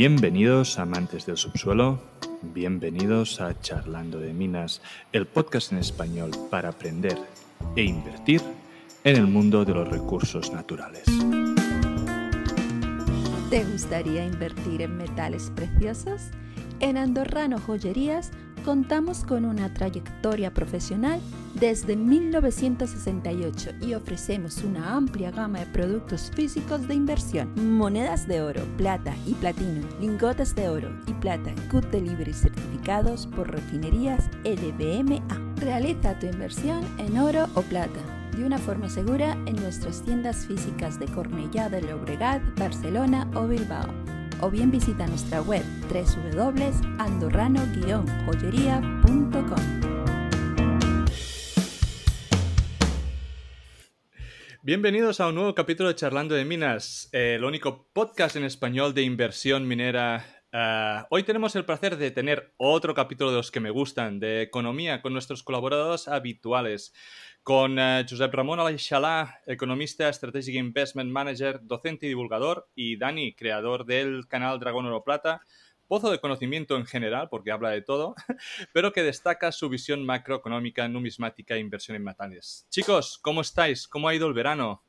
Bienvenidos amantes del subsuelo, bienvenidos a Charlando de Minas, el podcast en español para aprender e invertir en el mundo de los recursos naturales. ¿Te gustaría invertir en metales preciosos? En Andorrano Joyerías contamos con una trayectoria profesional desde 1968 y ofrecemos una amplia gama de productos físicos de inversión, monedas de oro, plata y platino, lingotes de oro y plata, CUT libre certificados por refinerías LBMA. Realiza tu inversión en oro o plata de una forma segura en nuestras tiendas físicas de Cornellá del Obregat, Barcelona o Bilbao o bien visita nuestra web www.andorrano-joyería.com. Bienvenidos a un nuevo capítulo de Charlando de Minas, eh, el único podcast en español de inversión minera eh, hoy tenemos el placer de tener otro capítulo de los que me gustan, de economía, con nuestros colaboradores habituales con eh, Josep Ramón Alaixalá, economista, Strategic Investment Manager, docente y divulgador, y Dani, creador del canal Dragón Oro Plata, pozo de conocimiento en general, porque habla de todo, pero que destaca su visión macroeconómica, numismática e inversión en metales. Chicos, ¿cómo estáis? ¿Cómo ha ido el verano?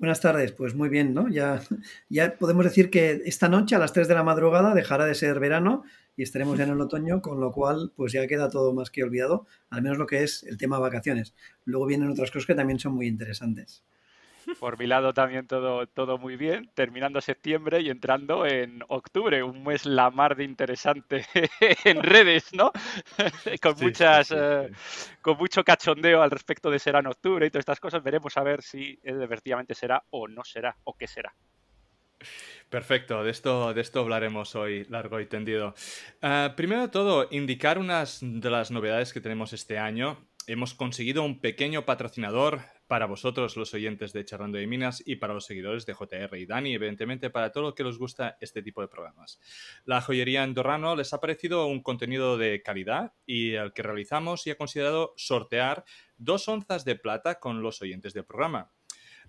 Buenas tardes, pues muy bien, ¿no? Ya, ya podemos decir que esta noche a las 3 de la madrugada dejará de ser verano y estaremos ya en el otoño, con lo cual pues ya queda todo más que olvidado, al menos lo que es el tema vacaciones. Luego vienen otras cosas que también son muy interesantes. Por mi lado también todo, todo muy bien, terminando septiembre y entrando en octubre, un mes la mar de interesante en redes, ¿no? con muchas, eh, con mucho cachondeo al respecto de será en octubre y todas estas cosas. Veremos a ver si eh, efectivamente será o no será o qué será. Perfecto, de esto, de esto hablaremos hoy largo y tendido. Eh, primero de todo, indicar unas de las novedades que tenemos este año. Hemos conseguido un pequeño patrocinador para vosotros los oyentes de Charlando de Minas y para los seguidores de JR y Dani, evidentemente para todo lo que les gusta este tipo de programas. La joyería Andorrano les ha parecido un contenido de calidad y al que realizamos y ha considerado sortear dos onzas de plata con los oyentes del programa.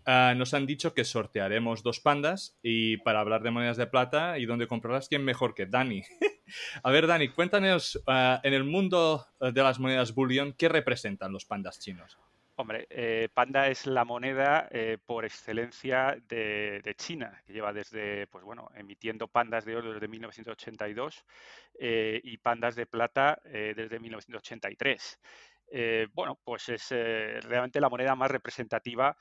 Ah, nos han dicho que sortearemos dos pandas y para hablar de monedas de plata y dónde comprarlas, ¿quién mejor que Dani? A ver, Dani, cuéntanos ah, en el mundo ah, de las monedas bullion, ¿qué representan los pandas chinos? Hombre, eh, Panda es la moneda eh, por excelencia de, China, que lleva desde, pues bueno, emitiendo pandas de oro desde 1982 eh, y pandas de plata desde 1983. bueno, pues es realmente la moneda más representativa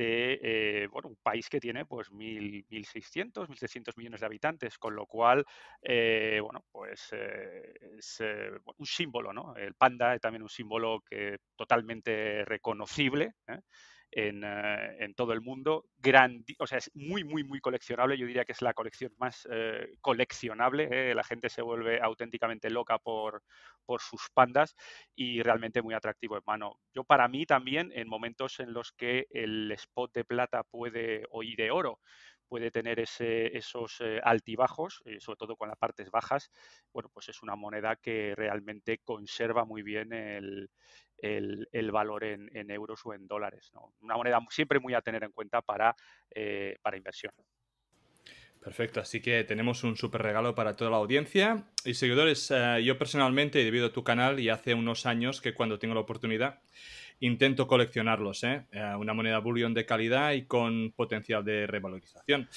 de eh, un país que tiene pues 1.600, 1.600 millones de habitantes, con lo cual, eh, bueno, pues eh, es un símbolo, El panda es también un símbolo que, totalmente reconocible eh, en, todo el mundo. o sea, es muy, muy, muy coleccionable. Yo diría que es la colección más eh, coleccionable. Eh, la gente se vuelve auténticamente loca por, por sus pandas y realmente muy atractivo en Yo para mí también, en momentos en los que el spot de plata puede o de oro puede tener ese, esos eh, altibajos, eh, sobre todo con las partes bajas, bueno, pues es una moneda que realmente conserva muy bien el, valor en, euros o en dólares. Una moneda siempre muy a tener en cuenta para, eh, para inversión. Perfecto, así que tenemos un súper regalo para toda la audiencia. Y seguidores, yo personalmente, debido a tu canal, y hace unos años que cuando tengo la oportunidad, intento coleccionarlos, ¿eh? ¿eh? una moneda bullion de calidad y con potencial de revalorización.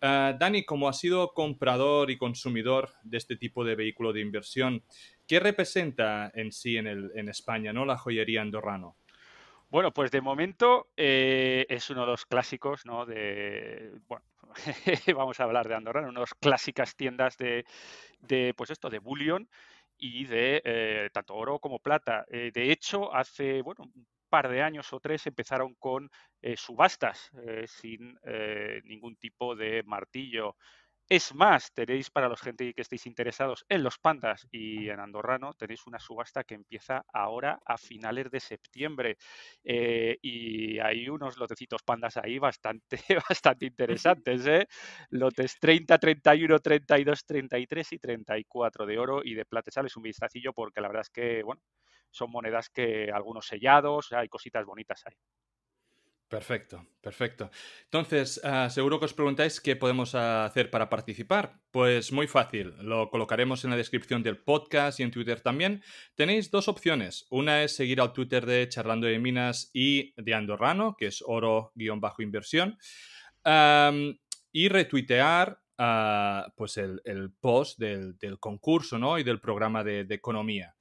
Eh, Dani, como ha sido comprador y consumidor de este tipo de vehículo de inversión, ¿qué representa en sí en, España ¿no? la joyería andorrano? Bueno, pues de momento eh, es uno de los clásicos, ¿no? De, bueno, vamos a hablar de Andorra, unas clásicas tiendas de, de, pues esto, de bullion, y de eh, tanto oro como plata. Eh, de hecho, hace bueno, un par de años o tres empezaron con eh, subastas sin ningún tipo de martillo es más, tenéis para los gente que estéis interesados en los pandas y en Andorrano, tenéis una subasta que empieza ahora a finales de septiembre. Eh, y hay unos lotecitos pandas ahí bastante, bastante interesantes. ¿eh? Lotes 30, 31, 32, 33 y 34 de oro y de plata. Sales un vistacillo porque la verdad es que, bueno, son monedas que algunos sellados, hay cositas bonitas ahí. Perfecto, perfecto. Entonces, ah, seguro que os preguntáis qué podemos hacer para participar. Pues muy fácil, lo colocaremos en la descripción del podcast y en Twitter también. Tenéis dos opciones. Una es seguir al Twitter de Charlando de Minas y de Andorrano, que es oro-inversión, y retuitear ah, pues el, post del, concurso ¿no? y del programa de economía.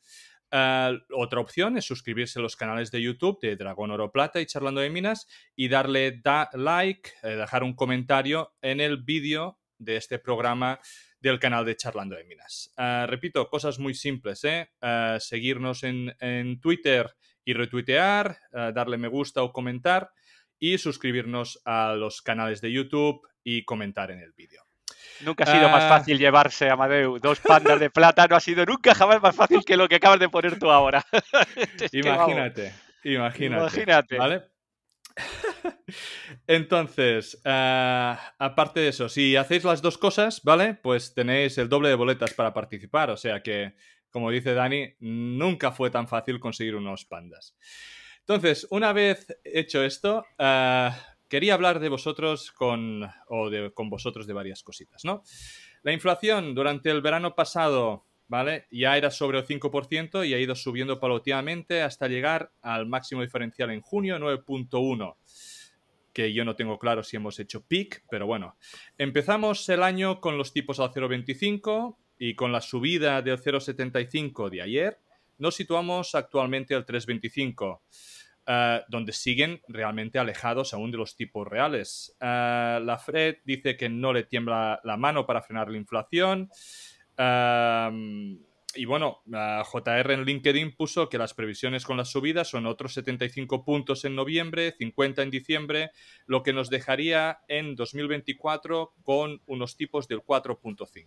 Ah, otra opción es suscribirse a los canales de YouTube de Dragón Oro Plata y Charlando de Minas y darle da like, eh, dejar un comentario en el vídeo de este programa del canal de Charlando de Minas. Ah, repito, cosas muy simples, ¿eh? Ah, seguirnos en, en, Twitter y retuitear, darle me gusta o comentar y suscribirnos a los canales de YouTube y comentar en el vídeo. Nunca ha sido más ah. fácil llevarse, a Amadeu. Dos pandas de plata no ha sido nunca jamás más fácil que lo que acabas de poner tú ahora. imagínate, imagínate. Imagínate. ¿Vale? Entonces, eh, aparte de eso, si hacéis las dos cosas, ¿vale? Pues tenéis el doble de boletas para participar. O sea que, como dice Dani, nunca fue tan fácil conseguir unos pandas. Entonces, una vez hecho esto, eh, quería hablar de vosotros con, o de, con vosotros de varias cositas, ¿no? La inflación durante el verano pasado, ¿vale? Ya era sobre el 5% y ha ido subiendo paulatinamente hasta llegar al máximo diferencial en junio, 9.1 que yo no tengo claro si hemos hecho peak, pero bueno. Empezamos el año con los tipos al 0.25 y con la subida del 0.75 de ayer, nos situamos actualmente al 3.25. Eh, donde siguen realmente alejados aún de los tipos reales. Eh, la Fred dice que no le tiembla la mano para frenar la inflación. Eh, y bueno, JR en LinkedIn puso que las previsiones con las subidas son otros 75 puntos en noviembre, 50 en diciembre, lo que nos dejaría en 2024 con unos tipos del 4.5.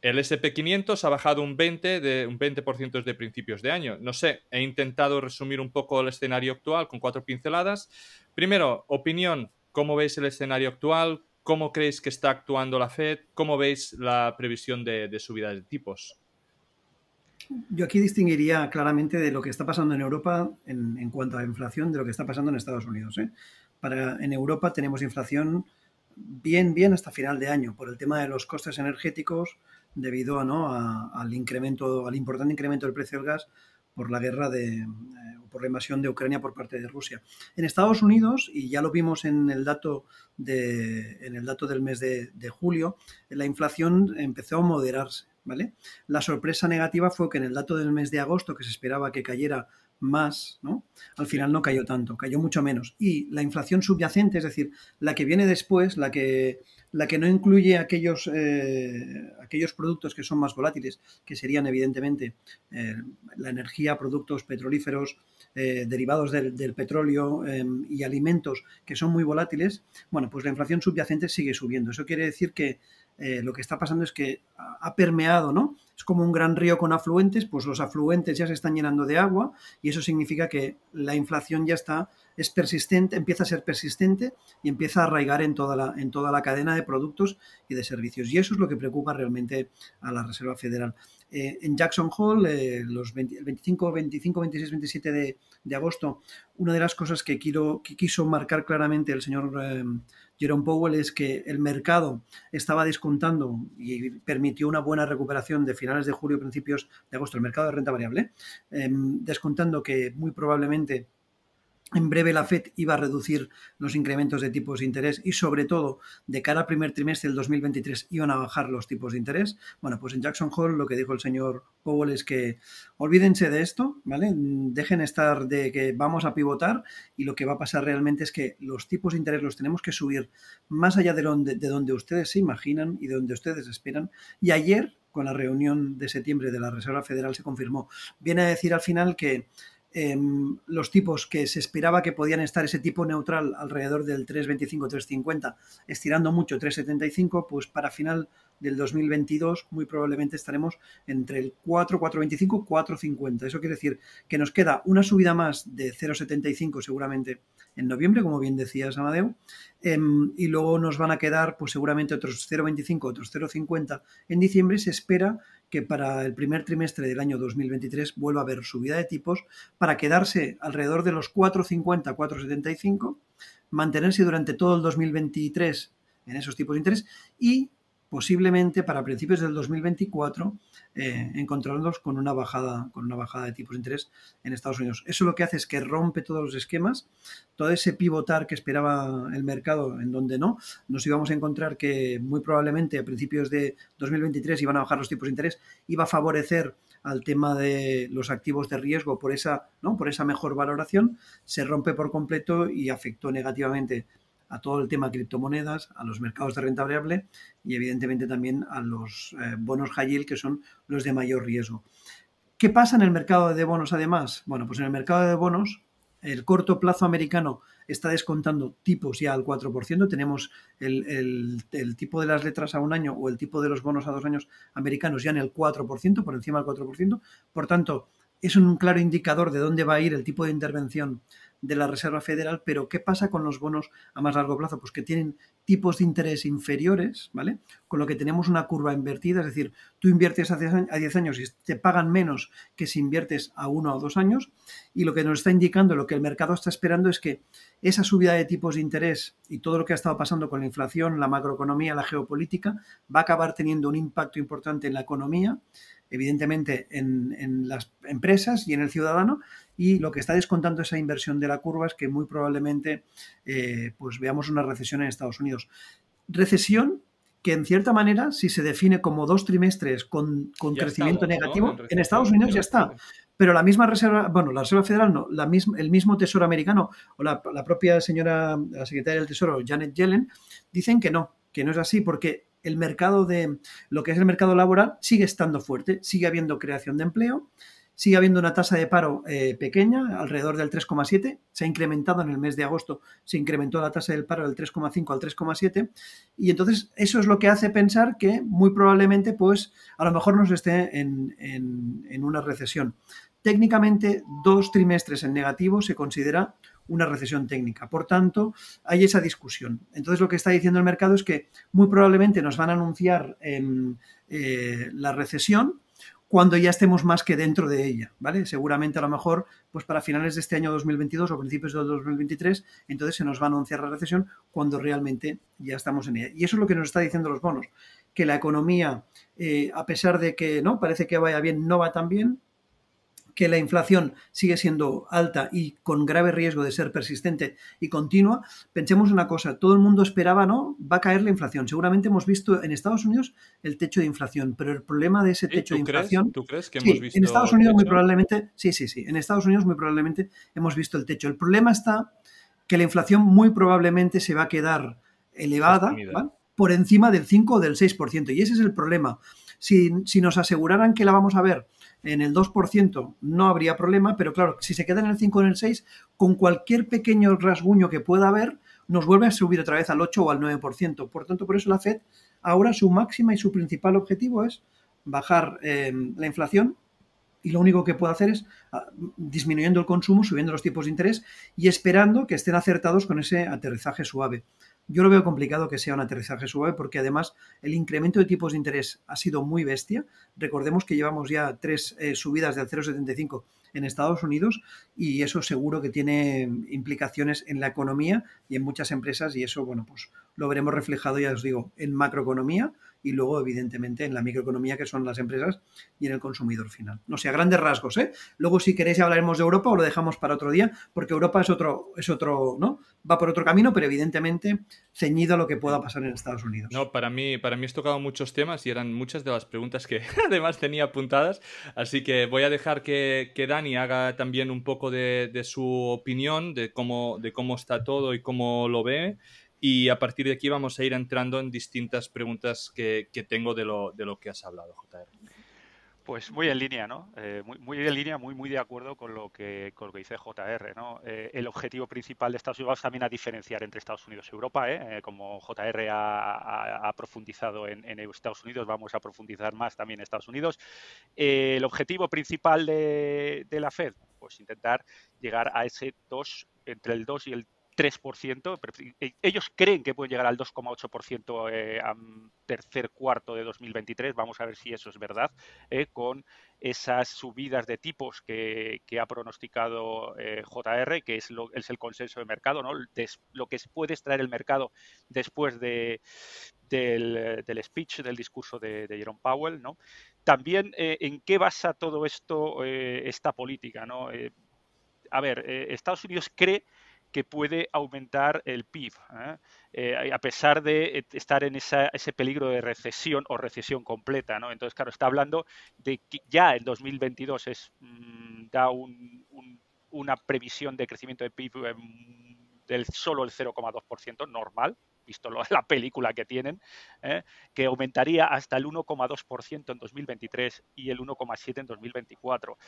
El SP500 ha bajado un 20%, de, un desde principios de año. No sé, he intentado resumir un poco el escenario actual con cuatro pinceladas. Primero, opinión, ¿cómo veis el escenario actual? ¿Cómo creéis que está actuando la Fed? ¿Cómo veis la previsión de, subidas subida de tipos? Yo aquí distinguiría claramente de lo que está pasando en Europa en, cuanto a inflación de lo que está pasando en Estados Unidos. ¿eh? en Europa tenemos inflación bien, bien hasta final de año por el tema de los costes energéticos, debido ¿no? al incremento, al importante incremento del precio del gas por la guerra de, o eh, por la invasión de Ucrania por parte de Rusia. En Estados Unidos, y ya lo vimos en el dato, de, en el dato del mes de, julio, la inflación empezó a moderarse. ¿vale? La sorpresa negativa fue que en el dato del mes de agosto, que se esperaba que cayera más, ¿no? Al final no cayó tanto, cayó mucho menos. Y la inflación subyacente, es decir, la que viene después, la que la que no incluye aquellos, eh, aquellos productos que son más volátiles, que serían evidentemente eh, la energía, productos petrolíferos, eh, derivados del, del petróleo em, y alimentos que son muy volátiles, bueno, pues la inflación subyacente sigue subiendo. Eso quiere decir que eh, lo que está pasando es que ha permeado, ¿no? Es como un gran río con afluentes, pues los afluentes ya se están llenando de agua y eso significa que la inflación ya está, es persistente, empieza a ser persistente y empieza a arraigar en toda la, en toda la cadena de productos y de servicios. Y eso es lo que preocupa realmente a la Reserva Federal. Eh, en Jackson Hole, eh, los 25, 25, 26, 27 de, de, agosto, una de las cosas que, quiero, que quiso marcar claramente el señor Jerome Powell es que el mercado estaba descontando y permitió una buena recuperación de finales de julio, principios de agosto, el mercado de renta variable, em, descontando que muy probablemente en breve la FED iba a reducir los incrementos de tipos de interés y sobre todo de cara al primer trimestre del 2023 iban a bajar los tipos de interés. Bueno, pues en Jackson Hole lo que dijo el señor Powell es que olvídense de esto, ¿vale? Dejen estar de que vamos a pivotar y lo que va a pasar realmente es que los tipos de interés los tenemos que subir más allá de donde, de donde ustedes se imaginan y de donde ustedes esperan. Y ayer, con la reunión de septiembre de la Reserva Federal, se confirmó. Viene a decir al final que Em, los tipos que se esperaba que podían estar ese tipo neutral alrededor del 3,25-3,50, estirando mucho 3,75, pues para final del 2022 muy probablemente estaremos entre el 4, y 4,50. Eso quiere decir que nos queda una subida más de 0,75 seguramente en noviembre, como bien decías, Amadeu, em, y luego nos van a quedar pues seguramente otros 0,25, otros 0,50 en diciembre se espera que para el primer trimestre del año 2023 vuelva a haber subida de tipos para quedarse alrededor de los 4,50, 4,75, mantenerse durante todo el 2023 en esos tipos de interés y posiblemente para principios del 2024 eh, encontrarnos con una bajada con una bajada de tipos de interés en Estados Unidos. Eso lo que hace es que rompe todos los esquemas, todo ese pivotar que esperaba el mercado en donde no, nos íbamos a encontrar que muy probablemente a principios de 2023 iban a bajar los tipos de interés, iba a favorecer al tema de los activos de riesgo por esa, ¿no? por esa mejor valoración, se rompe por completo y afectó negativamente a todo el tema de criptomonedas, a los mercados de renta variable y evidentemente también a los eh, bonos high que son los de mayor riesgo. ¿Qué pasa en el mercado de bonos además? Bueno, pues en el mercado de bonos el corto plazo americano está descontando tipos ya al 4%. Tenemos el, el, tipo de las letras a un año o el tipo de los bonos a dos años americanos ya en el 4%, por encima del 4%. Por tanto, es un claro indicador de dónde va a ir el tipo de intervención de la Reserva Federal, pero ¿qué pasa con los bonos a más largo plazo? Pues que tienen tipos de interés inferiores, ¿vale? Con lo que tenemos una curva invertida, es decir, tú inviertes a 10 años y te pagan menos que si inviertes a uno o dos años, y lo que nos está indicando, lo que el mercado está esperando es que esa subida de tipos de interés y todo lo que ha estado pasando con la inflación, la macroeconomía, la geopolítica, va a acabar teniendo un impacto importante en la economía, evidentemente en, las empresas y en el ciudadano y lo que está descontando esa inversión de la curva es que muy probablemente eh, pues veamos una recesión en Estados Unidos. Recesión que en cierta manera, si se define como dos trimestres con, crecimiento negativo, en, Estados Unidos ya está. Pero la misma Reserva, bueno, la Reserva Federal no, la misma, el mismo Tesoro americano o la, la propia señora, la secretaria del Tesoro, Janet Yellen, dicen que no, que no es así, porque el mercado de lo que es el mercado laboral sigue estando fuerte, sigue habiendo creación de empleo, sigue habiendo una tasa de paro eh, pequeña, alrededor del 3,7, se ha incrementado en el mes de agosto, se incrementó la tasa del paro del 3,5 al 3,7 y entonces eso es lo que hace pensar que muy probablemente pues a lo mejor nos esté en, en una recesión. Técnicamente dos trimestres en negativo se considera una recesión técnica. Por tanto, hay esa discusión. Entonces, lo que está diciendo el mercado es que muy probablemente nos van a anunciar em, eh, la recesión cuando ya estemos más que dentro de ella, ¿vale? Seguramente a lo mejor, pues para finales de este año 2022 o principios de 2023, entonces se nos va a anunciar la recesión cuando realmente ya estamos en ella. Y eso es lo que nos está diciendo los bonos, que la economía, eh, a pesar de que no parece que vaya bien, no va tan bien, que la inflación sigue siendo alta y con grave riesgo de ser persistente y continua, pensemos una cosa, todo el mundo esperaba, ¿no? Va a caer la inflación. Seguramente hemos visto en Estados Unidos el techo de inflación, pero el problema de ese techo de inflación... ¿Tú crees que hemos visto En Estados Unidos muy probablemente, sí, sí, sí, en Estados Unidos muy probablemente hemos visto el techo. El problema está que la inflación muy probablemente se va a quedar elevada, por encima del 5 o del 6%. Y ese es el problema. si nos aseguraran que la vamos a ver en el 2% no habría problema, pero claro, si se queda en el 5 o en el 6, con cualquier pequeño rasguño que pueda haber, nos vuelve a subir otra vez al 8 o al 9%. Por tanto, por eso la Fed ahora su máxima y su principal objetivo es bajar eh, la inflación y lo único que puede hacer es ah, disminuyendo el consumo, subiendo los tipos de interés y esperando que estén acertados con ese aterrizaje suave yo lo veo complicado que sea un aterrizaje suave porque además el incremento de tipos de interés ha sido muy bestia. Recordemos que llevamos ya tres eh, subidas del 0,75 en Estados Unidos y eso seguro que tiene implicaciones en la economía y en muchas empresas y eso, bueno, pues lo veremos reflejado, ya os digo, en macroeconomía y luego, evidentemente, en la microeconomía que son las empresas y en el consumidor final. No sé, a grandes rasgos, ¿eh? Luego, si queréis, hablaremos de Europa o lo dejamos para otro día, porque Europa es otro, es otro, ¿no? Va por otro camino, pero evidentemente ceñido a lo que pueda pasar en Estados Unidos. No, para mí, para mí has tocado muchos temas y eran muchas de las preguntas que además tenía apuntadas, así que voy a dejar que, que Dani haga también un poco de, de su opinión, de cómo, de cómo está todo y cómo lo ve. Y a partir de aquí vamos a ir entrando en distintas preguntas que, tengo de lo, que has hablado, JR. Pues muy en línea, ¿no? Eh, muy, en línea, muy, muy de acuerdo con lo que, dice JR, ¿no? Eh, el objetivo principal de Estados Unidos también a diferenciar entre Estados Unidos y Europa, ¿eh? eh como JR ha, profundizado en, Estados Unidos, vamos a profundizar más también en Estados Unidos. el objetivo principal de, de la Fed, pues intentar llegar a ese 2, entre el 2 y el 3%. E, ellos creen que pueden llegar al 2,8% eh, a tercer cuarto de 2023. Vamos a ver si eso es verdad, eh, con esas subidas de tipos que, ha pronosticado eh, JR, que es, lo, es el consenso de mercado, ¿no? lo que puede extraer el mercado después de, del, speech, del discurso de, Jerome Powell. También en qué basa todo esto, esta política. ¿no? a ver, Estados Unidos cree que puede aumentar el PIB, ¿eh? Eh, a pesar de eh, estar en ese peligro de recesión o recesión completa. ¿no? Entonces, claro, está hablando de que ya el 2022 es, mm, da una previsión de crecimiento de PIB del solo el 0,2% normal, visto la película que tienen, ¿eh? que aumentaría hasta el 1,2% en 2023 y el 1,7% en 2024.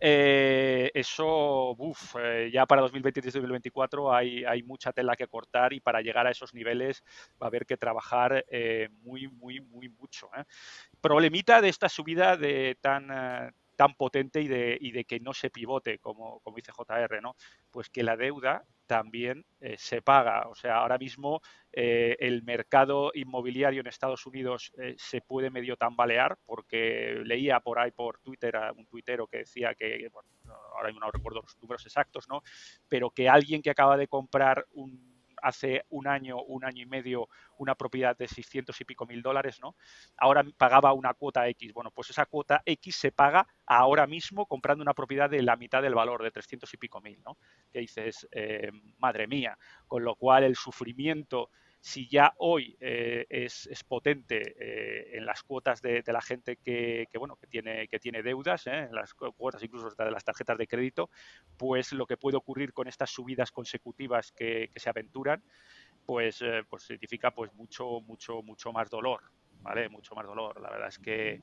Eh, eso, uff, eh, ya para 2023 2024 hay, hay, mucha tela que cortar y para llegar a esos niveles va a haber que trabajar muy, muy, muy mucho. Problemita de esta subida de tan tan potente y de, que no se pivote, como, como dice JR, ¿no? Pues que la deuda también eh, se paga. O sea, ahora mismo eh, el mercado inmobiliario en Estados Unidos eh, se puede medio tambalear porque leía por ahí por Twitter a un tuitero que decía que, bueno, ahora no recuerdo los números exactos, ¿no? Pero que alguien que acaba de comprar un hace un año, un año y medio, una propiedad de 600 y pico mil dólares, ¿no? Ahora pagaba una cuota X. Bueno, pues esa cuota X se paga ahora mismo comprando una propiedad de la mitad del valor, de 300 y pico mil, ¿no? Que dices, eh, madre mía, con lo cual el sufrimiento si ya hoy eh, es, potente eh, en las cuotas de, la gente que, bueno, que, tiene, que tiene deudas, eh, en las cuotas incluso de las tarjetas de crédito, pues lo que puede ocurrir con estas subidas consecutivas que, se aventuran, pues, pues significa pues mucho, mucho, mucho más dolor, ¿vale? Mucho más dolor. La verdad es que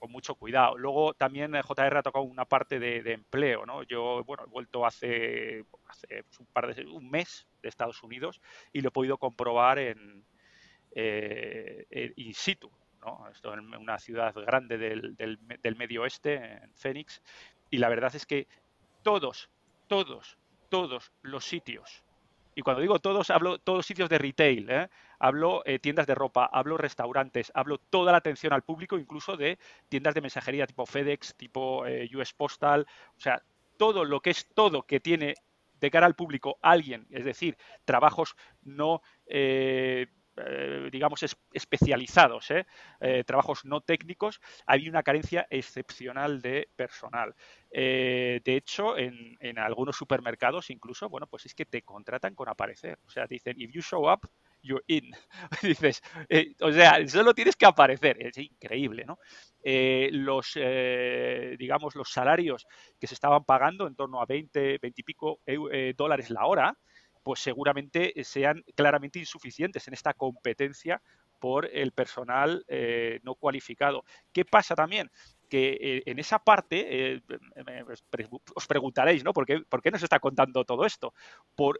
con mucho cuidado. Luego también JR ha tocado una parte de, empleo, ¿no? Yo, bueno, he vuelto hace, hace pues, un par de un mes de Estados Unidos y lo he podido comprobar en, eh, eh, in situ. ¿no? en una ciudad grande del, del, medio oeste, en Phoenix, y la verdad es que todos, todos, todos los sitios y cuando digo todos, hablo todos sitios de retail, ¿eh? hablo tiendas de ropa, hablo restaurantes, hablo toda la atención al público, incluso de tiendas de mensajería tipo FedEx, tipo US Postal, o sea, todo lo que es todo que tiene de cara al público alguien, es decir, trabajos no... Eh, eh, digamos, especializados, ¿eh? trabajos no técnicos, había una carencia excepcional de personal. de hecho, en, en, algunos supermercados incluso, bueno, pues es que te contratan con aparecer. O sea, te dicen, if you show up, in. Dices, eh, o sea, solo tienes que aparecer. Es increíble, ¿no? Eh, los, eh, digamos, los salarios que se estaban pagando en torno a 20, 20 y pico dólares la hora, pues seguramente sean claramente insuficientes en esta competencia por el personal no cualificado. ¿Qué pasa también? que eh, en esa parte eh, os preguntaréis, ¿no? ¿Por qué, nos está contando todo esto?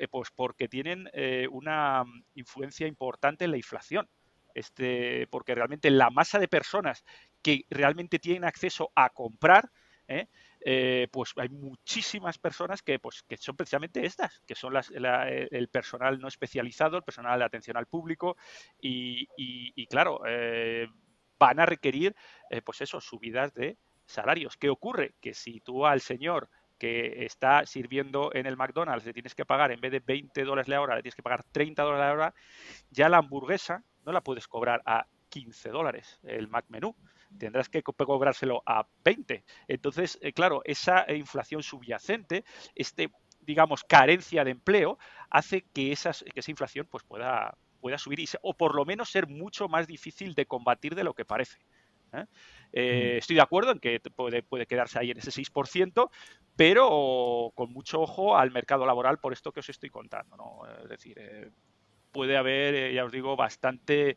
Eh, pues porque tienen una influencia importante en la inflación. Este, porque realmente la masa de personas que realmente tienen acceso a comprar, pues hay muchísimas personas que, pues, que son precisamente estas, que son las, el personal no especializado, el personal de atención al público y, claro, van a requerir, eh, pues eso, subidas de salarios. ¿Qué ocurre? Que si tú al señor que está sirviendo en el McDonald's le tienes que pagar, en vez de 20 dólares la hora, le tienes que pagar 30 dólares la hora, ya la hamburguesa no la puedes cobrar a 15 dólares, el Mac Menú. Tendrás que cobrárselo a 20. Entonces, eh, claro, esa inflación subyacente, este digamos, carencia de empleo, hace que, esa inflación pues, pueda, pueda subir o por lo menos ser mucho más difícil de combatir de lo que parece. ¿eh? Eh, estoy de acuerdo en que puede, quedarse ahí en ese 6%, pero con mucho ojo al mercado laboral por esto que os estoy contando. Es decir, eh, puede haber, ya os digo, bastante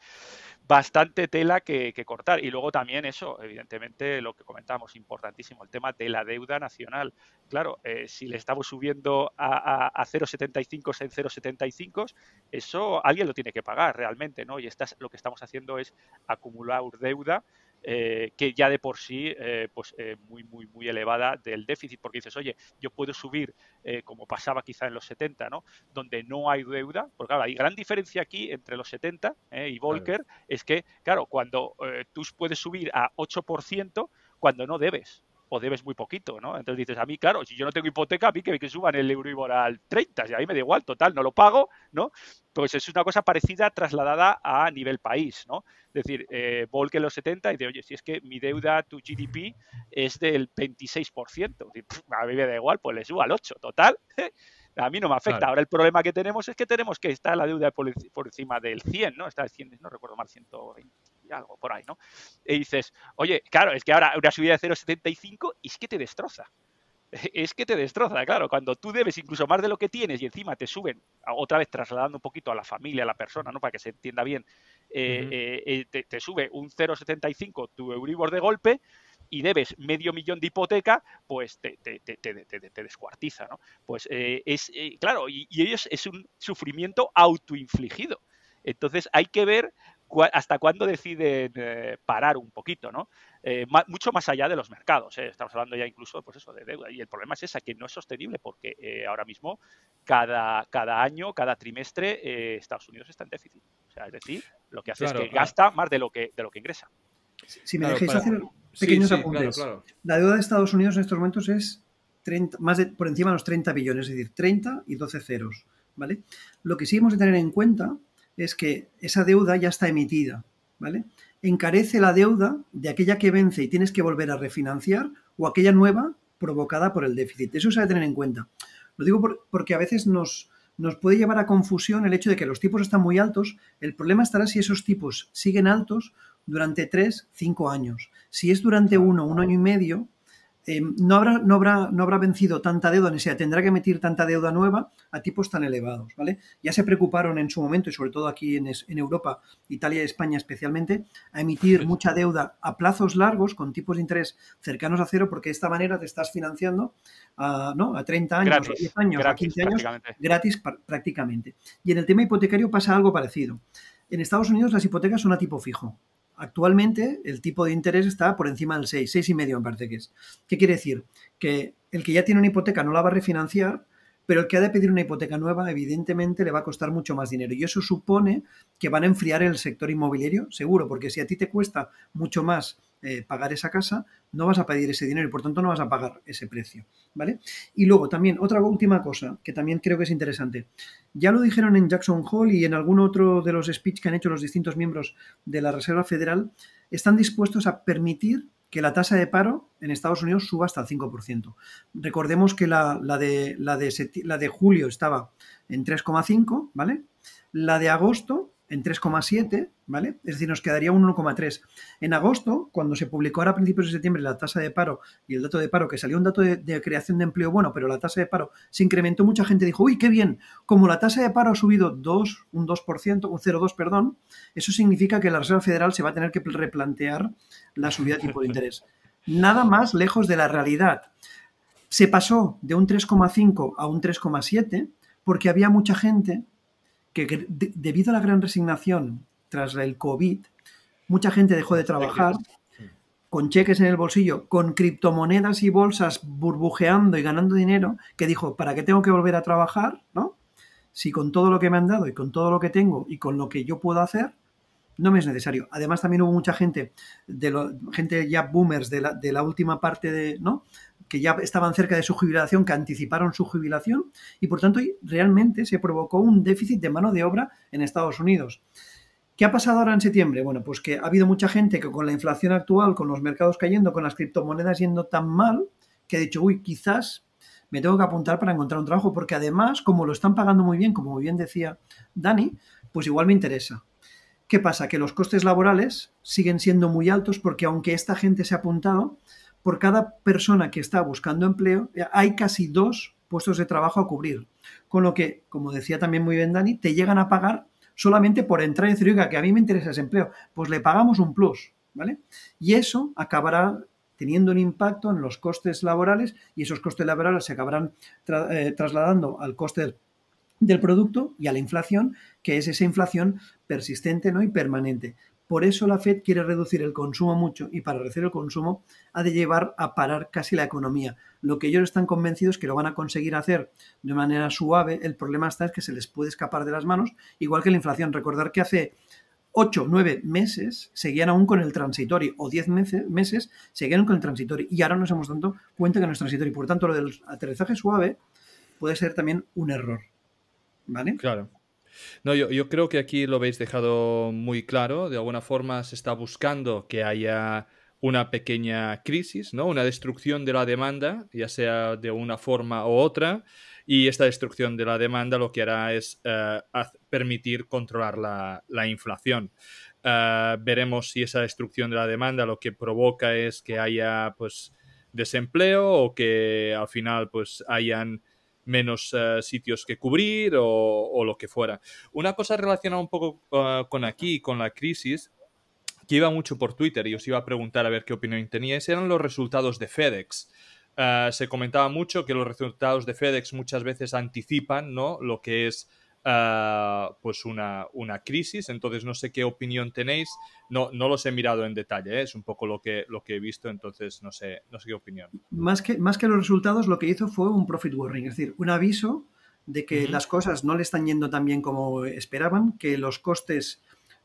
bastante tela que, cortar. Y luego también eso, evidentemente, lo que comentábamos, importantísimo, el tema de la deuda nacional. Claro, eh, si le estamos subiendo a, a, a 0,75 en 0,75, eso alguien lo tiene que pagar realmente, ¿no? Y estás, lo que estamos haciendo es acumular deuda eh, que ya de por sí eh, pues eh, muy muy muy elevada del déficit porque dices oye yo puedo subir como pasaba quizá en los 70 no donde no hay deuda porque claro hay gran diferencia aquí entre los 70 y Volcker es que claro cuando tú puedes subir a 8% cuando no debes o debes muy poquito, ¿no? Entonces dices, a mí, claro, si yo no tengo hipoteca, a mí que, que suban el Euribor al 30, y a mí me da igual, total, no lo pago, ¿no? pues es una cosa parecida trasladada a nivel país, ¿no? Es decir, eh, los 70 y de, oye, si es que mi deuda tu GDP es del 26%, a mí me da igual, pues le subo al 8, total, a mí no me afecta. Ahora el problema que tenemos es que tenemos que estar la deuda por, encima del 100, ¿no? Está el 100, no recuerdo mal, 120 y algo por ahí, ¿no? Y dices, oye, claro, es que ahora una subida de 0,75 es que te destroza es que te destroza, claro, cuando tú debes incluso más de lo que tienes y encima te suben, otra vez trasladando un poquito a la familia, a la persona, ¿no? Para que se entienda bien, eh, eh, eh, te, sube un 0,75 tu Euribor de golpe y debes medio millón de hipoteca, pues te, te, descuartiza, ¿no? Pues es, claro, y, y ellos es un sufrimiento autoinfligido. Entonces hay que ver hasta cuándo deciden eh, parar un poquito, ¿no? Eh, mucho más allá de los mercados. ¿eh? Estamos hablando ya incluso pues eso, de deuda. Y el problema es ese, que no es sostenible porque ahora mismo cada, cada año, cada trimestre, Estados Unidos está en déficit. O sea, es decir, lo que hace es que gasta más de lo que, de lo que ingresa. Si me dejáis hacer pequeños apuntes. La deuda de Estados Unidos en estos momentos es más por encima de los 30 billones, es decir, 30 y 12 ceros. ¿vale? Lo que sí hemos de tener en cuenta es que esa deuda ya está emitida, ¿vale? Encarece la deuda de aquella que vence y tienes que volver a refinanciar o aquella nueva provocada por el déficit. Eso se ha de tener en cuenta. Lo digo porque a veces nos, nos puede llevar a confusión el hecho de que los tipos están muy altos. El problema estará si esos tipos siguen altos durante 3, 5 años. Si es durante uno, un año y medio, eh, no, habrá, vencido tanta deuda, ni sea, tendrá que emitir tanta deuda nueva a tipos tan elevados, ¿vale? Ya se preocuparon en su momento, y sobre todo aquí en, en Europa, Italia y España especialmente, a emitir mucha deuda a plazos largos, con tipos de interés cercanos a cero, porque de esta manera te estás financiando a, ¿no? a 30 años, a 10 años, a 15 años, gratis prácticamente. Y en el tema hipotecario pasa algo parecido. En Estados Unidos las hipotecas son a tipo fijo, Actualmente el tipo de interés está por encima del 6, 6,5 me parece que es. ¿Qué quiere decir? Que el que ya tiene una hipoteca no la va a refinanciar pero el que ha de pedir una hipoteca nueva evidentemente le va a costar mucho más dinero y eso supone que van a enfriar el sector inmobiliario, seguro, porque si a ti te cuesta mucho más eh, pagar esa casa, no vas a pedir ese dinero y por tanto no vas a pagar ese precio, ¿vale? Y luego también otra última cosa que también creo que es interesante. Ya lo dijeron en Jackson Hall y en algún otro de los speech que han hecho los distintos miembros de la Reserva Federal, están dispuestos a permitir que la tasa de paro en Estados Unidos suba hasta el 5%. Recordemos que la, de, la, de, la de, julio estaba en 3,5, ¿vale? La de agosto en 3,7 es decir, nos quedaría un 1,3. En agosto, cuando se publicó ahora a principios de septiembre la tasa de paro y el dato de paro, que salió un dato de, creación de empleo bueno, pero la tasa de paro se incrementó, mucha gente dijo, uy, qué bien, como la tasa de paro ha subido 2, un 2%, un 0,2, perdón, eso significa que la Reserva Federal se va a tener que replantear la subida de tipo de interés. Nada más lejos de la realidad. Se pasó de un 3,5 a un 3,7 porque había mucha gente que, debido a la gran resignación tras el COVID, mucha gente dejó de trabajar con cheques en el bolsillo, con criptomonedas y bolsas burbujeando y ganando dinero, que dijo, ¿para qué tengo que volver a trabajar? ¿No? Si con todo lo que me han dado y con todo lo que tengo y con lo que yo puedo hacer, no me es necesario. Además, también hubo mucha gente, de gente ya boomers de la, de la, última parte de, ¿no? que ya estaban cerca de su jubilación, que anticiparon su jubilación, y por tanto realmente se provocó un déficit de mano de obra en Estados Unidos. ¿Qué ha pasado ahora en septiembre? Bueno, pues que ha habido mucha gente que con la inflación actual, con los mercados cayendo, con las criptomonedas yendo tan mal, que ha dicho, uy, quizás me tengo que apuntar para encontrar un trabajo, porque además, como lo están pagando muy bien, como muy bien decía Dani, pues igual me interesa. ¿Qué pasa? Que los costes laborales siguen siendo muy altos porque aunque esta gente se ha apuntado, por cada persona que está buscando empleo eh, hay casi dos puestos de trabajo a cubrir. Con lo que, como decía también muy bien Dani, te llegan a pagar solamente por entrar en decir, que a mí me interesa ese empleo, pues le pagamos un plus, ¿vale? Y eso acabará teniendo un impacto en los costes laborales y esos costes laborales se acabarán eh, trasladando al coste del, del producto y a la inflación, que es esa inflación persistente ¿no? y permanente. Por eso la Fed quiere reducir el consumo mucho y para reducir el consumo ha de llevar a parar casi la economía. Lo que ellos están convencidos es que lo van a conseguir hacer de manera suave, el problema está es que se les puede escapar de las manos, igual que la inflación. Recordar que hace 8, 9 meses seguían aún con el transitorio, o 10 meses, meses seguían con el transitorio, y ahora nos hemos dado cuenta que no es transitorio. Por tanto, lo del aterrizaje suave puede ser también un error. ¿Vale? Claro. No, yo, yo creo que aquí lo habéis dejado muy claro. De alguna forma se está buscando que haya una pequeña crisis, ¿no? Una destrucción de la demanda, ya sea de una forma u otra, y esta destrucción de la demanda lo que hará es eh, permitir controlar la, la inflación. Eh, veremos si esa destrucción de la demanda lo que provoca es que haya pues desempleo o que al final pues hayan menos eh, sitios que cubrir o, lo que fuera. Una cosa relacionada un poco eh, con aquí, con la crisis, que iba mucho por Twitter y os iba a preguntar a ver qué opinión teníais, eran los resultados de FedEx. Eh, se comentaba mucho que los resultados de FedEx muchas veces anticipan ¿no? lo que es Ah, pues una, una, crisis. Entonces no sé qué opinión tenéis. No, no los he mirado en detalle, ¿eh? es un poco lo que, lo que he visto, entonces no sé, no sé qué opinión. Más que, más que los resultados, lo que hizo fue un profit warning, es decir, un aviso de que las cosas no le están yendo tan bien como esperaban, que los costes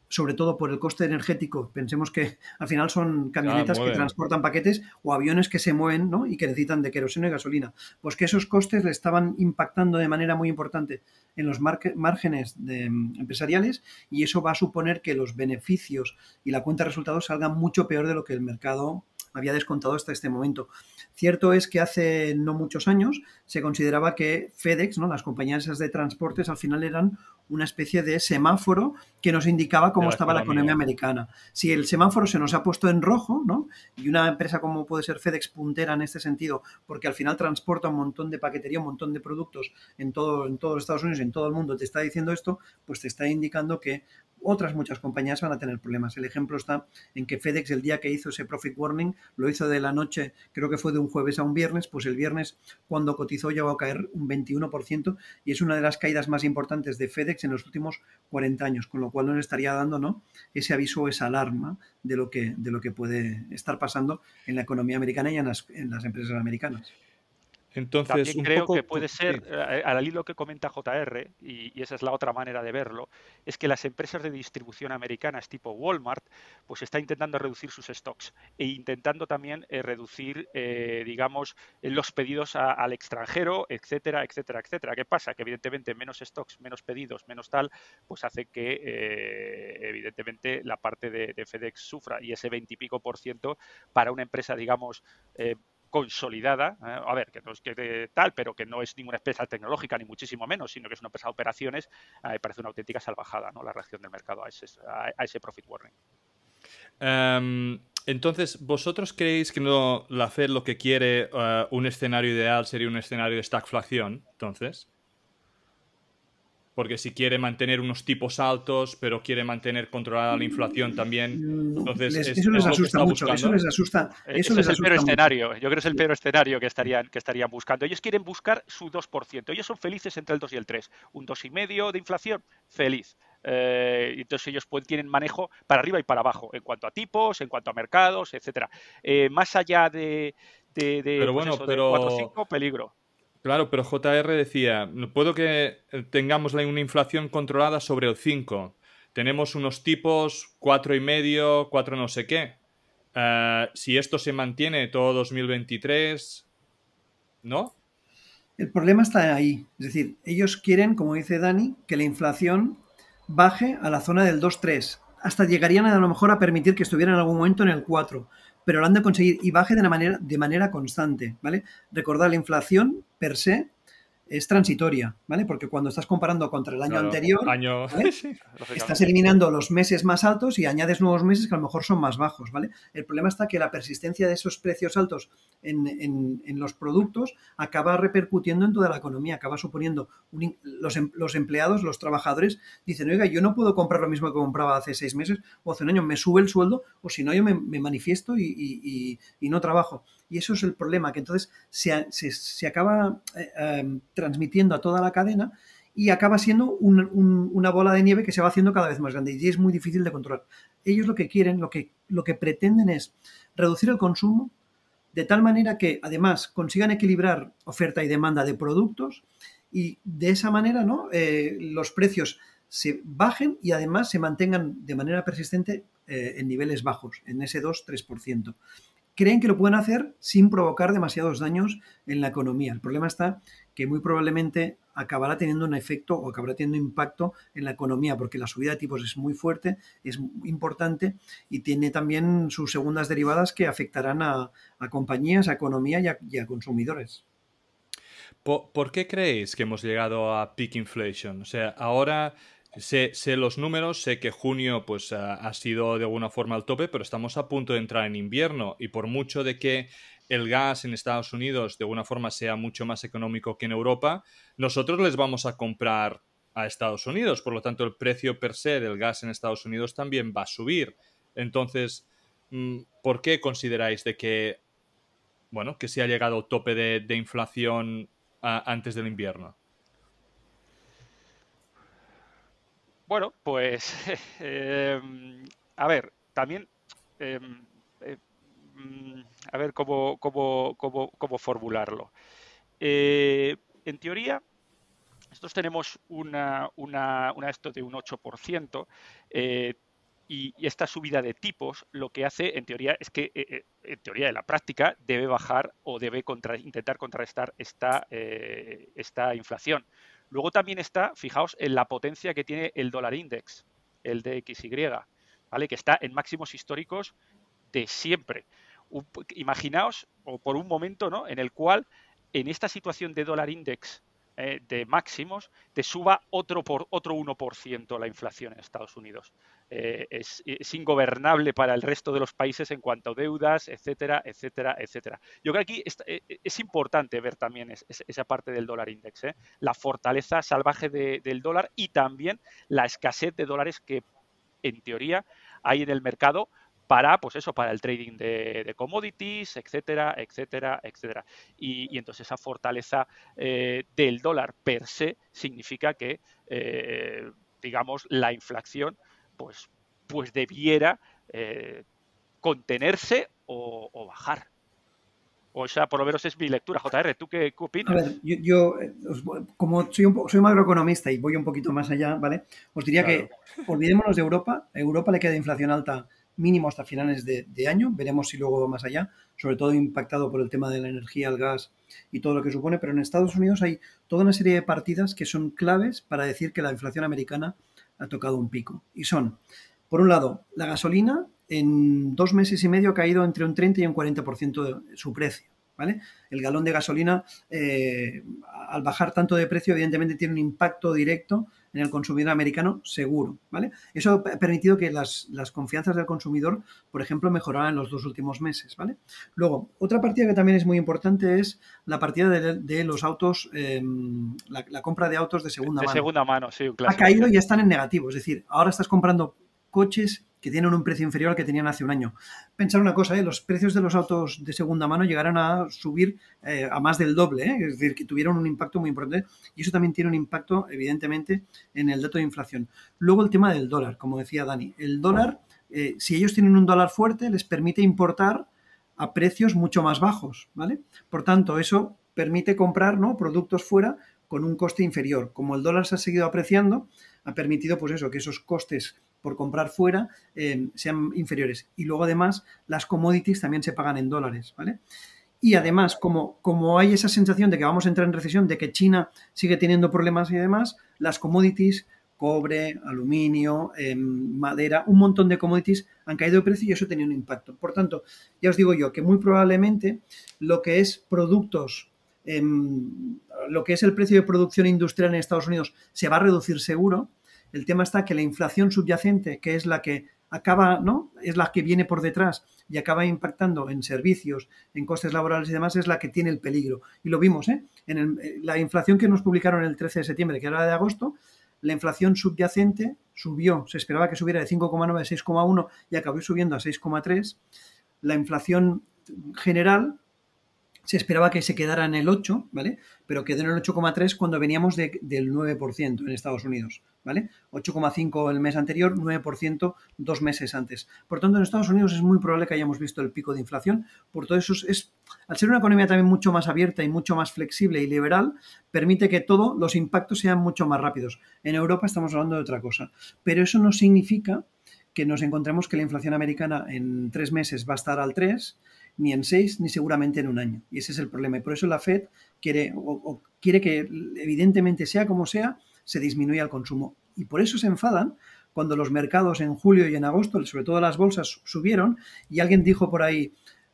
sobre todo por el coste energético. Pensemos que al final son ah, camionetas que transportan paquetes o aviones que se mueven ¿no? y que necesitan de queroseno y gasolina. Pues que esos costes le estaban impactando de manera muy importante en los márgenes mm, empresariales y eso va a suponer que los beneficios y la cuenta de resultados salgan mucho peor de lo que el mercado había descontado hasta este momento. Cierto es que hace no muchos años se consideraba que FedEx, ¿no? las compañías de transportes, al final eran una especie de semáforo que nos indicaba cómo estaba la economía americana. Si el semáforo se nos ha puesto en rojo, ¿no? Y una empresa como puede ser FedEx puntera en este sentido, porque al final transporta un montón de paquetería, un montón de productos en todo, en todos Estados Unidos, en todo el mundo, te está diciendo esto, pues te está indicando que otras muchas compañías van a tener problemas. El ejemplo está en que FedEx el día que hizo ese profit warning lo hizo de la noche, creo que fue de un jueves a un viernes, pues el viernes cuando cotizó llegó a caer un 21% y es una de las caídas más importantes de FedEx en los últimos 40 años, con lo cual nos estaría dando ¿no? ese aviso, esa alarma de lo, que, de lo que puede estar pasando en la economía americana y en las empresas americanas. Entonces, También creo que puede pues, ser, eh, al lo que comenta JR, y, esa es la otra manera de verlo, es que las empresas de distribución americanas tipo Walmart, pues está intentando reducir sus stocks e intentando también eh, reducir, eh, digamos, los pedidos al extranjero, etcétera, etcétera, etcétera. ¿Qué pasa? Que evidentemente menos stocks, menos pedidos, menos tal, pues hace que evidentemente la parte de, de, FedEx sufra y ese 20 y pico por ciento para una empresa, digamos, consolidada, eh, a ver, que no es tal, pero que no es ninguna empresa tecnológica, ni muchísimo menos, sino que es una empresa de operaciones, eh, parece una auténtica salvajada ¿no? la reacción del mercado a ese, profit warning. Em, entonces, ¿vosotros creéis que no la Fed lo que quiere, eh, un escenario ideal sería un escenario de stagflación? Entonces porque si quiere mantener unos tipos altos, pero quiere mantener controlada la inflación también. Entonces, eso les asusta mucho, eso les asusta. Eh, es el peor escenario, yo creo que es el peor escenario que estarían, que estarían buscando. Ellos quieren buscar su 2%, ellos son felices entre el 2 y el 3, un 2,5 de inflación, feliz. Eh, entonces ellos pueden, tienen manejo para arriba y para abajo en cuanto a tipos, en cuanto a mercados, etcétera. Eh, más allá de, de, pero pues bueno, pero... 5, peligro. Claro, pero JR decía, no puedo que tengamos una inflación controlada sobre el 5. Tenemos unos tipos y medio, 4 no sé qué. Eh, si esto se mantiene todo 2023, ¿no? El problema está ahí. Es decir, ellos quieren, como dice Dani, que la inflación baje a la zona del 2,3%, 3 Hasta llegarían a, lo mejor a permitir que estuviera en algún momento en el 4 pero lo han de conseguir y baje de, manera, de manera constante, ¿vale? Recordar la inflación per se es transitoria, ¿vale? Porque cuando estás comparando contra el año anterior, estás eliminando los meses más altos y añades nuevos meses que a lo mejor son más bajos, ¿vale? El problema está que la persistencia de esos precios altos en, en, los productos acaba repercutiendo en toda la economía, acaba suponiendo los, em-, los, empleados, los trabajadores, dicen, oiga, yo no puedo comprar lo mismo que compraba hace seis meses o hace un año, me sube el sueldo o si no yo me, manifiesto y no trabajo. Y eso es el problema, que entonces se, acaba eh, em, transmitiendo a toda la cadena y acaba siendo una bola de nieve que se va haciendo cada vez más grande y es muy difícil de controlar. Ellos lo que quieren, lo que, lo que pretenden es reducir el consumo de tal manera que además consigan equilibrar oferta y demanda de productos y de esa manera ¿no? Eh, los precios se bajen y además se mantengan de manera persistente eh, en niveles bajos, en ese 2-3% creen que lo pueden hacer sin provocar demasiados daños en la economía. El problema está que muy probablemente acabará teniendo un efecto o acabará teniendo impacto en la economía, porque la subida de tipos es muy fuerte, es importante y tiene también sus segundas derivadas que afectarán a, compañías, a economía y a, consumidores. ¿Por, qué creéis que hemos llegado a peak inflation? O sea, ahora Sé, los números, sé que junio pues ha, sido de alguna forma el tope, pero estamos a punto de entrar en invierno y por mucho de que el gas en Estados Unidos de alguna forma sea mucho más económico que en Europa, nosotros les vamos a comprar a Estados Unidos, por lo tanto el precio per se del gas en Estados Unidos también va a subir. Entonces, mm, ¿por qué consideráis de que bueno, que se ha llegado tope de, inflación antes del invierno? Bueno, pues em, a ver, también em, eh, mm, a ver cómo, cómo, cómo, cómo formularlo. Eh, en teoría, nosotros tenemos una, una, esto de un 8%, eh, y, esta subida de tipos lo que hace, en teoría, es que, en teoría de la práctica, debe bajar o debe intentar contrarrestar esta inflación. Luego también está, fijaos, en la potencia que tiene el dólar index, el de ¿vale? Que está en máximos históricos de siempre. imaginaos, o por un momento, ¿no? En el cual, en esta situación de dólar index eh, de máximos, te suba otro, por, otro 1% la inflación en Estados Unidos. Eh, es, ingobernable para el resto de los países en cuanto a deudas, etcétera, etcétera, etcétera. Yo creo que aquí eh, eh, es, importante ver también esa parte del dólar index, la fortaleza salvaje del dólar y también la escasez de dólares que en teoría hay en el mercado para, pues eso, para el trading de, commodities, etcétera, etcétera, etcétera. Y, entonces esa fortaleza del dólar per se significa que, digamos, la inflación pues, pues debiera eh, contenerse o, bajar. O sea, por lo menos es mi lectura. JR, ¿tú qué, opinas? A ver, yo, eh, como soy un, soy macroeconomista y voy un poquito más allá, ¿vale? Os diría que olvidémonos de Europa. A Europa le queda inflación alta mínimo hasta finales de, de, año. Veremos si luego va más allá, sobre todo impactado por el tema de la energía, el gas y todo lo que supone. Pero en Estados Unidos hay toda una serie de partidas que son claves para decir que la inflación americana ha tocado un pico. Y son, por un lado, la gasolina en dos meses y medio ha caído entre un 30 y un 40% de su precio. ¿Vale? El galón de gasolina, eh, al bajar tanto de precio, evidentemente tiene un impacto directo en el consumidor americano seguro, ¿vale? Eso ha permitido que las, confianzas del consumidor, por ejemplo, mejoraran en los dos últimos meses, ¿vale? Luego, otra partida que también es muy importante es la partida de, los autos, em, la, compra de autos de segunda mano. De segunda mano, sí, claro. Ha caído y están en negativo, es decir, ahora estás comprando coches que tienen un precio inferior al que tenían hace un año. Pensar una cosa, ¿eh? los precios de los autos de segunda mano llegaron a subir eh, a más del doble, ¿eh? es decir, que tuvieron un impacto muy importante y eso también tiene un impacto, evidentemente, en el dato de inflación. Luego el tema del dólar, como decía Dani, el dólar, si ellos tienen un dólar fuerte, les permite importar a precios mucho más bajos, ¿vale? Por tanto, eso permite comprar ¿no? productos fuera con un coste inferior. Como el dólar se ha seguido apreciando, ha permitido pues eso, que esos costes por comprar fuera eh, sean inferiores. Y luego además las commodities también se pagan en dólares, ¿vale? Y además, como, como hay esa sensación de que vamos a entrar en recesión, de que China sigue teniendo problemas y demás, las commodities, cobre, aluminio, em, madera, un montón de commodities han caído de precio y eso tenido un impacto. Por tanto, ya os digo yo que muy probablemente lo que es productos em, lo que es el precio de producción industrial en Estados Unidos se va a reducir seguro, el tema está que la inflación subyacente, que es la que acaba, ¿no? Es la que viene por detrás y acaba impactando en servicios, en costes laborales y demás, es la que tiene el peligro. Y lo vimos, ¿eh? En eh, la inflación que nos publicaron el 13 de septiembre, que era la de agosto, la inflación subyacente subió, se esperaba que subiera de 5,9 a 6,1 y acabó subiendo a 6,3. La inflación general se esperaba que se quedara en el 8, ¿vale? Pero quedó en el 8,3 cuando veníamos del 9% en Estados Unidos, ¿vale? 8,5 el mes anterior, 9% dos meses antes. Por tanto, en Estados Unidos es muy probable que hayamos visto el pico de inflación. Por todo eso, es, al ser una economía también mucho más abierta y mucho más flexible y liberal, permite que todos los impactos sean mucho más rápidos. En Europa estamos hablando de otra cosa. Pero eso no significa que nos encontremos que la inflación americana en tres meses va a estar al 3 ni en seis, ni seguramente en un año. Y ese es el problema. Y por eso la Fed quiere, o, quiere que, evidentemente, sea como sea, se disminuya el consumo. Y por eso se enfadan cuando los mercados en julio y en agosto, sobre todo las bolsas, subieron y alguien dijo por ahí,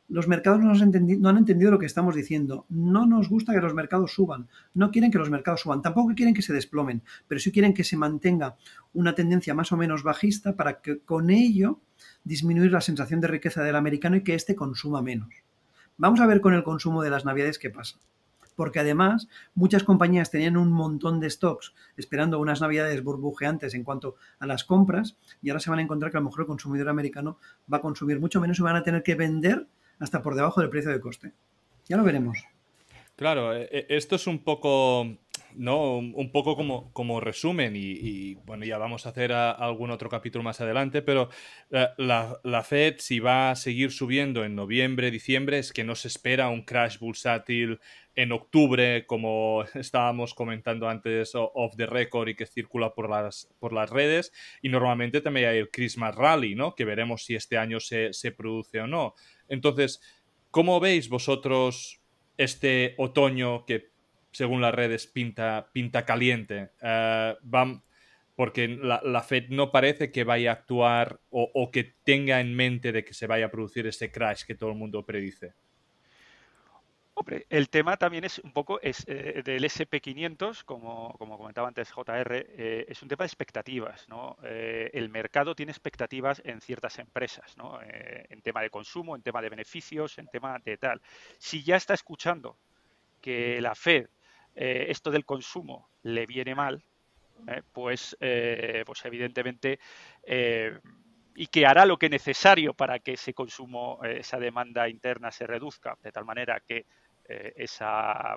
los mercados no, han entendido lo que estamos diciendo. No nos gusta que los mercados suban. No quieren que los mercados suban. Tampoco quieren que se desplomen, pero sí quieren que se mantenga una tendencia más o menos bajista para que con ello disminuir la sensación de riqueza del americano y que éste consuma menos. Vamos a ver con el consumo de las navidades qué pasa porque además muchas compañías tenían un montón de stocks esperando unas navidades burbujeantes en cuanto a las compras y ahora se van a encontrar que a lo mejor el consumidor americano va a consumir mucho menos y van a tener que vender hasta por debajo del precio de coste. Ya lo veremos. Claro, e, e, esto es un poco ¿no? Un, poco como, como resumen, y, bueno, ya vamos a hacer algún otro capítulo más adelante, pero eh, la, Fed, si va a seguir subiendo en noviembre, diciembre, es que no se espera un crash bursátil en octubre, como estábamos comentando antes off the record y que circula por las, por las redes, y normalmente también hay el Christmas Rally, ¿no? Que veremos si este año se, se produce o no. Entonces, ¿cómo veis vosotros este otoño que según las redes, pinta, pinta caliente. Eh, van, porque la, la, Fed no parece que vaya a actuar o, que tenga en mente de que se vaya a producir ese crash que todo el mundo predice. el tema también es un poco es, eh, del SP500, como, como, comentaba antes JR, eh, es un tema de expectativas. el mercado tiene expectativas en ciertas empresas, ¿no? en tema de consumo, en tema de beneficios, en tema de tal. Si ya está escuchando que la Fed eh, esto del consumo le viene mal, eh, pues, eh, pues evidentemente, y que hará lo que necesario para que ese consumo, esa demanda interna se reduzca, de tal manera que esa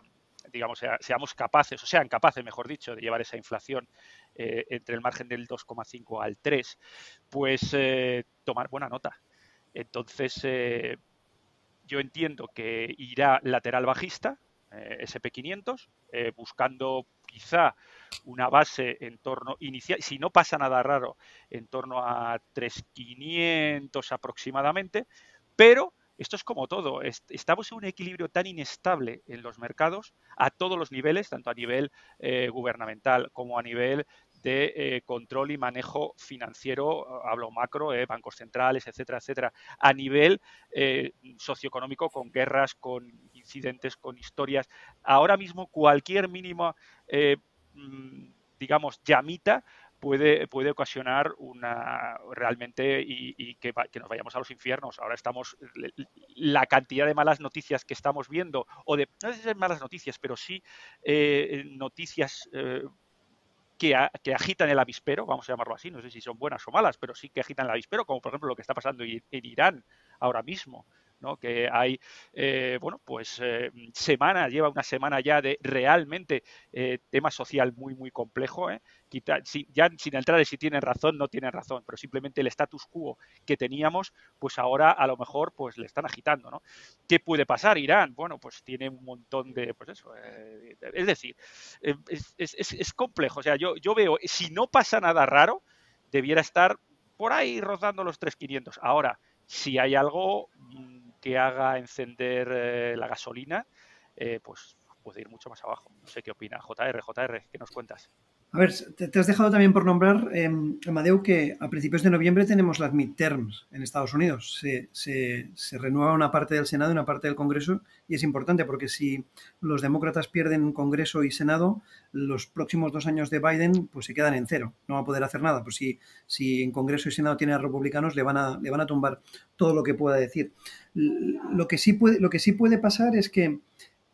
digamos, seamos capaces, o sean capaces, mejor dicho, de llevar esa inflación entre el margen del 2,5 al 3, pues tomar buena nota. Entonces, yo entiendo que irá lateral bajista, eh, SP500, eh, buscando quizá una base en torno inicial, si no pasa nada raro, en torno a 3.500 aproximadamente, pero esto es como todo, estamos en un equilibrio tan inestable en los mercados a todos los niveles, tanto a nivel eh, gubernamental como a nivel de control y manejo financiero, hablo macro, bancos centrales, etcétera, etcétera, a nivel socioeconómico con guerras, con incidentes, con historias. Ahora mismo cualquier mínima, eh, mm, digamos, llamita Puede, puede, ocasionar una realmente y, que, nos vayamos a los infiernos. Ahora estamos, la cantidad de malas noticias que estamos viendo, o de, no es malas noticias, pero sí eh, noticias eh, que, que, agitan el avispero, vamos a llamarlo así, no sé si son buenas o malas, pero sí que agitan el avispero, como por ejemplo lo que está pasando en Irán ahora mismo que hay, eh, bueno, pues eh, semana, lleva una semana ya de realmente eh, tema social muy, muy complejo. sin, ya sin entrar en si tienen razón, no tienen razón, pero simplemente el status quo que teníamos, pues ahora a lo mejor pues le están agitando. ¿no? ¿Qué puede pasar? Irán, bueno, pues tiene un montón de, pues eso, es decir, es, complejo. O sea, yo, veo, si no pasa nada raro, debiera estar por ahí rozando los 3.500. Ahora, si hay algo mm, que haga encender eh, la gasolina, eh, pues puede ir mucho más abajo. No sé qué opina JR, JR, ¿qué nos cuentas? A ver, te, has dejado también por nombrar, em, Amadeu, que a principios de noviembre tenemos las midterms en Estados Unidos. Se, renueva una parte del Senado y una parte del Congreso y es importante porque si los demócratas pierden Congreso y Senado, los próximos dos años de Biden pues se quedan en cero, no va a poder hacer nada. Pues si, si en Congreso y Senado tiene a republicanos, le van a, le van a tumbar todo lo que pueda decir. Lo que sí puede, lo que sí puede pasar es que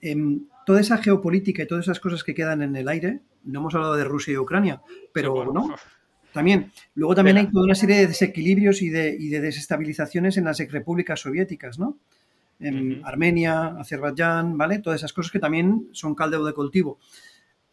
Em, toda esa geopolítica y todas esas cosas que quedan en el aire, no hemos hablado de Rusia y Ucrania, pero no. También. Luego también hay toda una serie de desequilibrios y de, desestabilizaciones en las repúblicas soviéticas, ¿no? En em, Armenia, Azerbaiyán, ¿vale? Todas esas cosas que también son caldeo de cultivo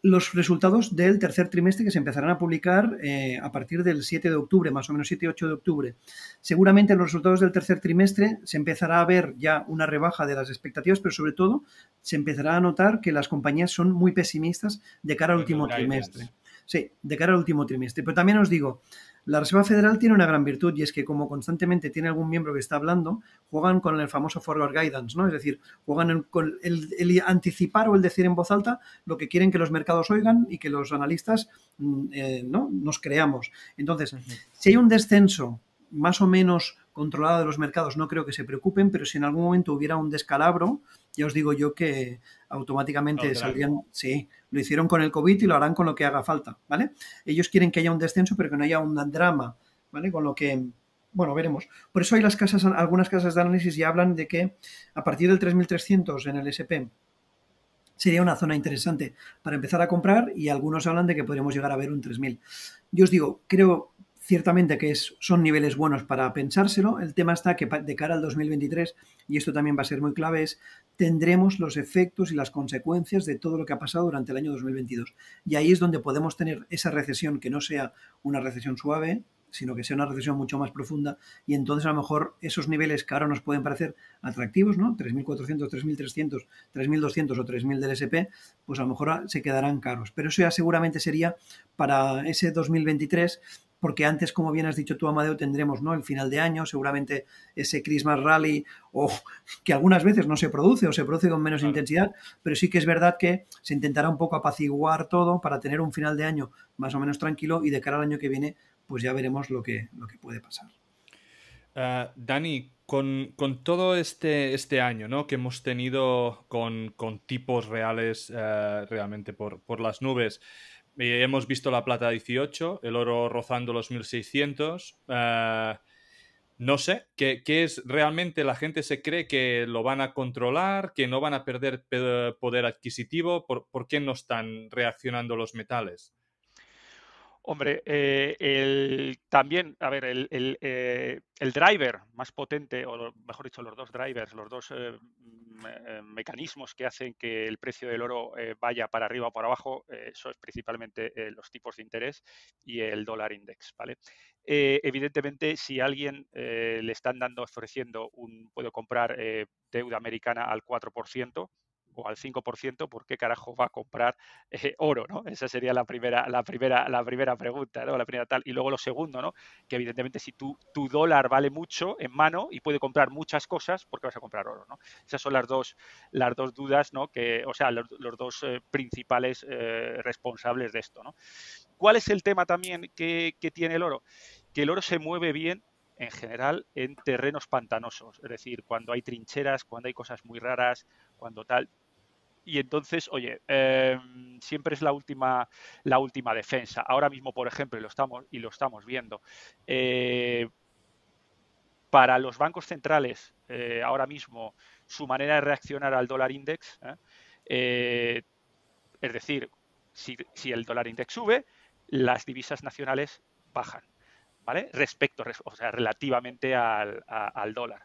los resultados del tercer trimestre que se empezarán a publicar eh, a partir del 7 de octubre, más o menos 7-8 de octubre. Seguramente en los resultados del tercer trimestre se empezará a ver ya una rebaja de las expectativas, pero sobre todo se empezará a notar que las compañías son muy pesimistas de cara al último trimestre. Sí, de cara al último trimestre. Pero también os digo, la Reserva Federal tiene una gran virtud y es que como constantemente tiene algún miembro que está hablando, juegan con el famoso forward guidance, ¿no? Es decir, juegan con el, anticipar o el decir en voz alta lo que quieren que los mercados oigan y que los analistas mm, eh, ¿no? nos creamos. Entonces, si hay un descenso más o menos controlado de los mercados, no creo que se preocupen, pero si en algún momento hubiera un descalabro, ya os digo yo que automáticamente saldrían, sí, lo hicieron con el COVID y lo harán con lo que haga falta, ¿vale? Ellos quieren que haya un descenso, pero que no haya un drama, ¿vale? Con lo que, bueno, veremos. Por eso hay las casas, algunas casas de análisis y hablan de que a partir del 3300 en el SP sería una zona interesante para empezar a comprar y algunos hablan de que podríamos llegar a ver un 3000. Yo os digo, creo ciertamente que son niveles buenos para pensárselo. El tema está que de cara al 2023, y esto también va a ser muy clave, es tendremos los efectos y las consecuencias de todo lo que ha pasado durante el año 2022. Y ahí es donde podemos tener esa recesión que no sea una recesión suave, sino que sea una recesión mucho más profunda. Y entonces a lo mejor esos niveles que ahora nos pueden parecer atractivos, ¿no? 3.400, 3.300, 3.200 o 3.000 del SP, pues a lo mejor se quedarán caros. Pero eso ya seguramente sería para ese 2023 porque antes, como bien has dicho tú, Amadeo, tendremos ¿no? el final de año, seguramente ese Christmas Rally, o que algunas veces no se produce o se produce con menos intensidad, pero sí que es verdad que se intentará un poco apaciguar todo para tener un final de año más o menos tranquilo y de cara al año que viene, pues ya veremos lo que, lo que puede pasar. Ah, Dani, con, todo este, este año que hemos tenido con, tipos reales eh, realmente por, por las nubes, hemos visto la plata 18, el oro rozando los 1600. Eh, no sé, ¿qué, es realmente? La gente se cree que lo van a controlar, que no van a perder poder adquisitivo. por qué no están reaccionando los metales? Hombre, eh, el, también, a ver, el, el, eh, driver más potente, o mejor dicho, los dos drivers, los dos eh, mecanismos que hacen que el precio del oro vaya para arriba o para abajo, eso es principalmente los tipos de interés y el dólar index, ¿vale? evidentemente, si a alguien le están dando, ofreciendo un, puedo comprar deuda americana al 4%, al 5%, ¿por qué carajo va a comprar eh, oro? ¿no? Esa sería la primera, la primera, la primera pregunta, ¿no? La primera tal. Y luego lo segundo, ¿no? Que evidentemente si tu, tu dólar vale mucho en mano y puede comprar muchas cosas, ¿por qué vas a comprar oro? ¿no? Esas son las dos, las dos dudas, ¿no? Que, o sea, los, dos eh, principales eh, responsables de esto, ¿no? ¿Cuál es el tema también que, que tiene el oro? Que el oro se mueve bien en general en terrenos pantanosos, es decir, cuando hay trincheras, cuando hay cosas muy raras, cuando tal, y entonces, oye, em, siempre es la última, la última defensa. Ahora mismo, por ejemplo, lo estamos, y lo estamos viendo, eh, para los bancos centrales, eh, ahora mismo, su manera de reaccionar al dólar index, ¿eh? es decir, si, el dólar index sube, las divisas nacionales bajan. ¿Vale? Respecto, o sea, relativamente al, dólar.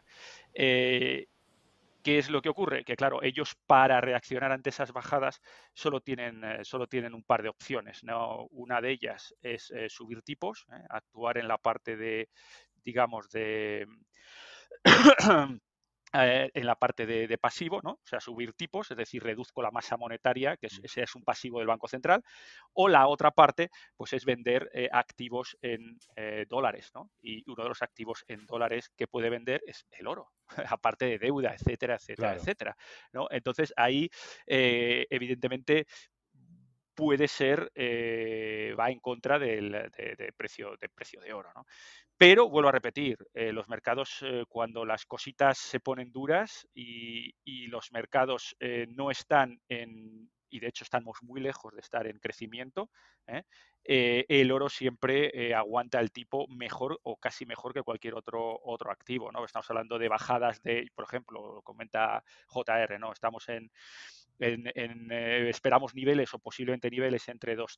¿Qué es lo que ocurre? Que claro, ellos para reaccionar ante esas bajadas solo tienen, eh, tienen un par de opciones. ¿no? Una de ellas es eh, subir tipos, ¿eh? actuar en la parte de, digamos, de eh, en la parte de, pasivo, ¿no? o sea, subir tipos, es decir, reduzco la masa monetaria, que mm. ese es un pasivo del Banco Central, o la otra parte, pues es vender eh, activos en eh, dólares, ¿no? y uno de los activos en dólares que puede vender es el oro, aparte de deuda, etcétera, etcétera, etcétera. ¿no? Entonces, ahí, evidentemente, puede ser, eh, va en contra del precio, de precio de oro. Pero vuelvo a repetir, eh, los mercados, eh, cuando las cositas se ponen duras y, los mercados no están en, y de hecho estamos muy lejos de estar en crecimiento, el oro siempre aguanta el tipo mejor o casi mejor que cualquier otro, otro activo. ¿no? Estamos hablando de bajadas de, por ejemplo, comenta JR, ¿no? estamos en en, eh, esperamos niveles o posiblemente niveles entre 3.2,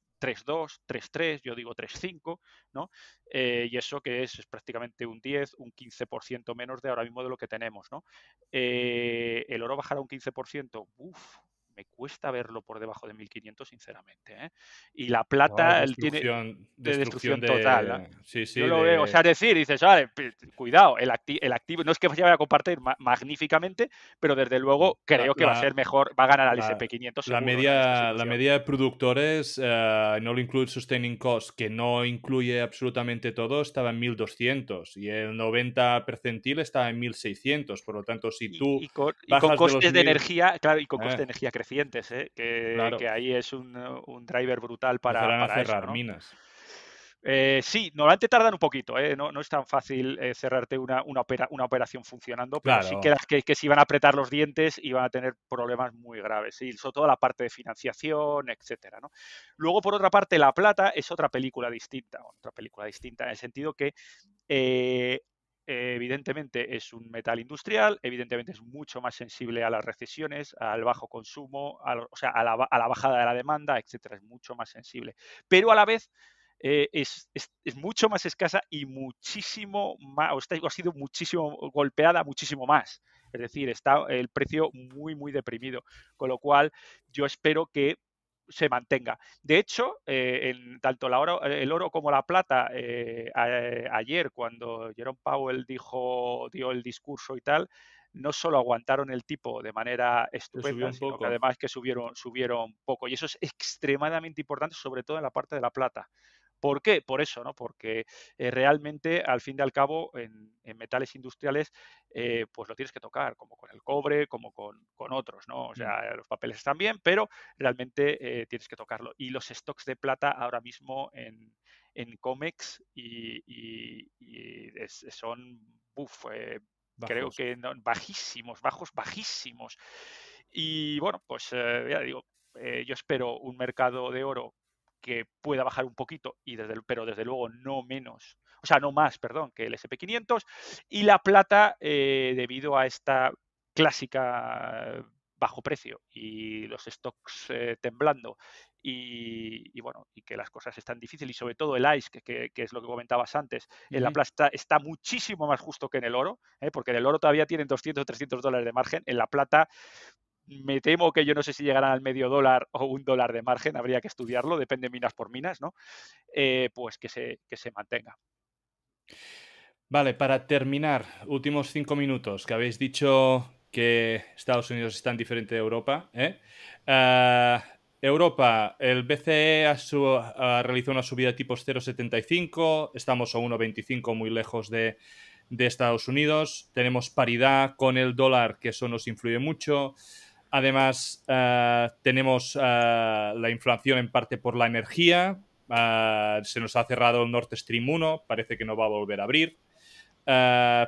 3.3, yo digo 3.5, ¿no? Eh, y eso que es, prácticamente un 10, un 15% menos de ahora mismo de lo que tenemos, ¿no? Eh, el oro bajará un 15%, uff, me cuesta verlo por debajo de 1500, sinceramente. ¿eh? Y la plata tiene de destrucción, total. Sí, ¿eh? sí, Yo lo veo. O sea, decir, dices, pues, cuidado, el, activo, no es que vaya a compartir magníficamente, pero desde luego mm, creo que va a ser mejor, va a ganar al SP500. La ¿eh? media, la media de productores, no lo incluye Sustaining Cost, que no incluye absolutamente todo, estaba en 1200 y el 90 percentil estaba en 1600. Por lo tanto, si tú. Y, con, costes de, energía, claro, y con costes de energía dientes ¿eh? que, ahí es un, uh, driver brutal para, cerrar minas. Eh, sí, normalmente tardan un poquito, ¿eh? no, es tan fácil cerrarte una, una, operación funcionando, pero sí que, que, que, si van a apretar los dientes y van a tener problemas muy graves, y sobre todo la parte de financiación, etcétera. Luego, por otra parte, La Plata es otra película distinta, otra película distinta en el sentido que evidentemente es un metal industrial, evidentemente es mucho más sensible a las recesiones, al bajo consumo, o sea, a la, bajada de la demanda, etcétera, es mucho más sensible. Pero a la vez eh, es, mucho más escasa y muchísimo más, o, ha sido muchísimo golpeada, muchísimo más. Es decir, está el precio muy, muy deprimido. Con lo cual, yo espero que se mantenga. De hecho, eh, en tanto el oro como la plata, eh, eh, ayer cuando Jerome Powell dijo, dio el discurso y tal, no solo aguantaron el tipo de manera estupenda, sino que además que subieron, subieron poco. Y eso es extremadamente importante, sobre todo en la parte de la plata. ¿Por qué? Por eso, ¿no? Porque eh, realmente, al fin y al cabo, en, metales industriales, eh, pues lo tienes que tocar, como con el cobre, como con, otros, ¿no? O mm. sea, los papeles están bien, pero realmente eh, tienes que tocarlo. Y los stocks de plata ahora mismo en, en COMEX y, son, uff, creo que bajísimos, bajos, bajísimos. Y bueno, pues ya digo, yo espero un mercado de oro que pueda bajar un poquito, y desde, pero desde luego no menos, o sea, no más, perdón, que el SP500, y la plata eh, debido a esta clásica bajo precio y los stocks eh, temblando y, bueno y que las cosas están difíciles y sobre todo el ICE que, es lo que comentabas antes en la plata está muchísimo más justo que en el oro eh, porque en el oro todavía tienen 200 300 dólares de margen en la plata me temo que yo no sé si llegarán al medio dólar o un dólar de margen, habría que estudiarlo, depende minas por minas, ¿no? Eh, pues que se, que se mantenga. Vale, para terminar, últimos cinco minutos, que habéis dicho que Estados Unidos es tan diferente de Europa. ¿eh? Eh, Europa, el BCE ha su, realizó una subida tipo 0,75, estamos a 1,25 muy lejos de Estados Unidos, tenemos paridad con el dólar, que eso nos influye mucho. Además, eh, tenemos eh, la inflación en parte por la energía. Eh, se nos ha cerrado el Nord Stream 1, parece que no va a volver a abrir.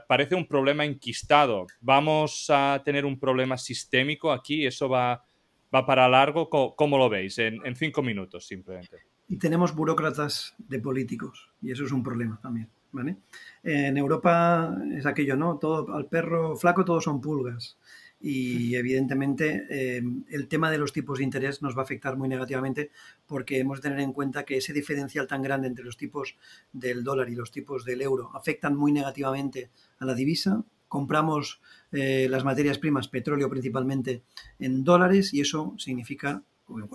parece un problema enquistado. Vamos a tener un problema sistémico aquí, eso va, para largo. ¿Cómo, lo veis? En, cinco minutos, simplemente. Y tenemos burócratas de políticos, y eso es un problema también. ¿vale? en Europa es aquello, ¿no? Todo al perro flaco, todos son pulgas y evidentemente eh, el tema de los tipos de interés nos va a afectar muy negativamente porque hemos de tener en cuenta que ese diferencial tan grande entre los tipos del dólar y los tipos del euro afectan muy negativamente a la divisa. Compramos eh, las materias primas, petróleo principalmente, en dólares y eso significa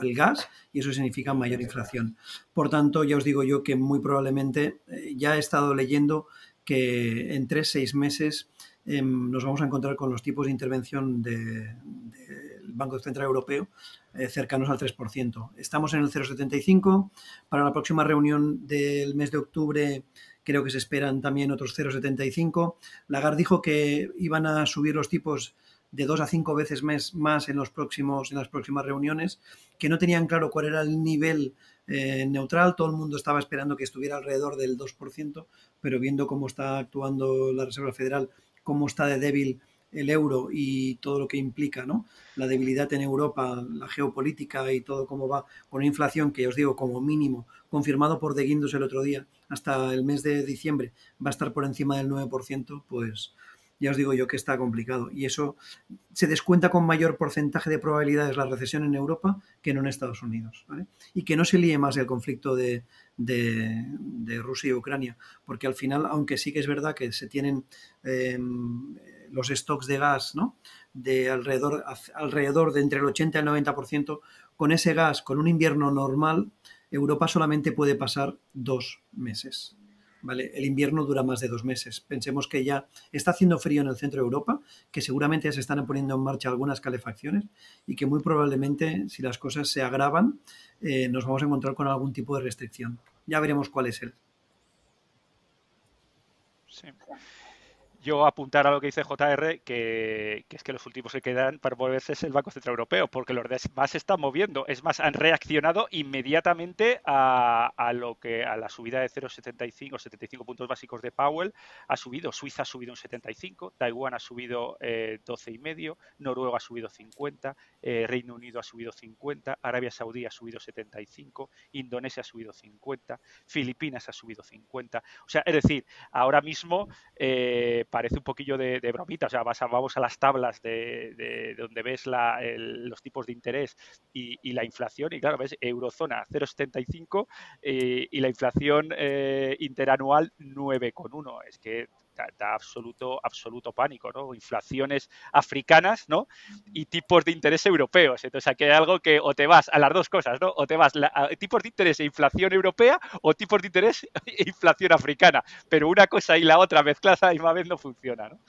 el gas y eso significa mayor inflación. Por tanto, ya os digo yo que muy probablemente eh, ya he estado leyendo que en tres, seis meses Em, nos vamos a encontrar con los tipos de intervención del Banco Central Europeo eh, cercanos al 3%. Estamos en el 0,75. Para la próxima reunión del mes de octubre creo que se esperan también otros 0,75. Lagarde dijo que iban a subir los tipos de dos a cinco veces más en, los próximos, en las próximas reuniones, que no tenían claro cuál era el nivel eh, neutral, todo el mundo estaba esperando que estuviera alrededor del 2%, pero viendo cómo está actuando la Reserva Federal cómo está de débil el euro y todo lo que implica, ¿no? La debilidad en Europa, la geopolítica y todo cómo va con la inflación, que os digo, como mínimo, confirmado por De Guindos el otro día, hasta el mes de diciembre va a estar por encima del 9%, pues ya os digo yo que está complicado. Y eso se descuenta con mayor porcentaje de probabilidades la recesión en Europa que no en Estados Unidos. Y que no se líe más el conflicto de, Rusia y Ucrania, porque al final, aunque sí que es verdad que se tienen em, los stocks de gas ¿no? de alrededor, alrededor de entre el 80 y el 90%, con ese gas, con un invierno normal, Europa solamente puede pasar dos meses. El invierno dura más de dos meses. Pensemos que ya está haciendo frío en el centro de Europa, que seguramente ya se están poniendo en marcha algunas calefacciones y que muy probablemente, si las cosas se agravan, eh, nos vamos a encontrar con algún tipo de restricción. Ya veremos cuál es el yo apuntar a lo que dice JR, que, es que los últimos que quedan para volverse es el Banco Central Europeo, porque los demás se están moviendo. Es más, han reaccionado inmediatamente a, a lo que a la subida de 0,75 o 75 puntos básicos de Powell. Ha subido, Suiza ha subido un 75, Taiwán ha subido eh, 12,5, Noruega ha subido 50, eh, Reino Unido ha subido 50, Arabia Saudí ha subido 75, Indonesia ha subido 50, Filipinas ha subido 50. O sea, es decir, ahora mismo... Eh, parece un poquillo de, bromita, o sea, vamos a las tablas de, donde ves los tipos de interés y, la inflación, y claro, ves eurozona 0,75 eh, y la inflación eh, interanual 9,1. Es que da, absoluto, absoluto pánico, ¿no? Inflaciones africanas, ¿no? Y tipos de interés europeos. Entonces aquí hay algo que o te vas a las dos cosas, ¿no? O te vas a tipos de interés e inflación europea o tipos de interés e inflación africana. Pero una cosa y la otra mezcladas a la misma vez no funciona, ¿no?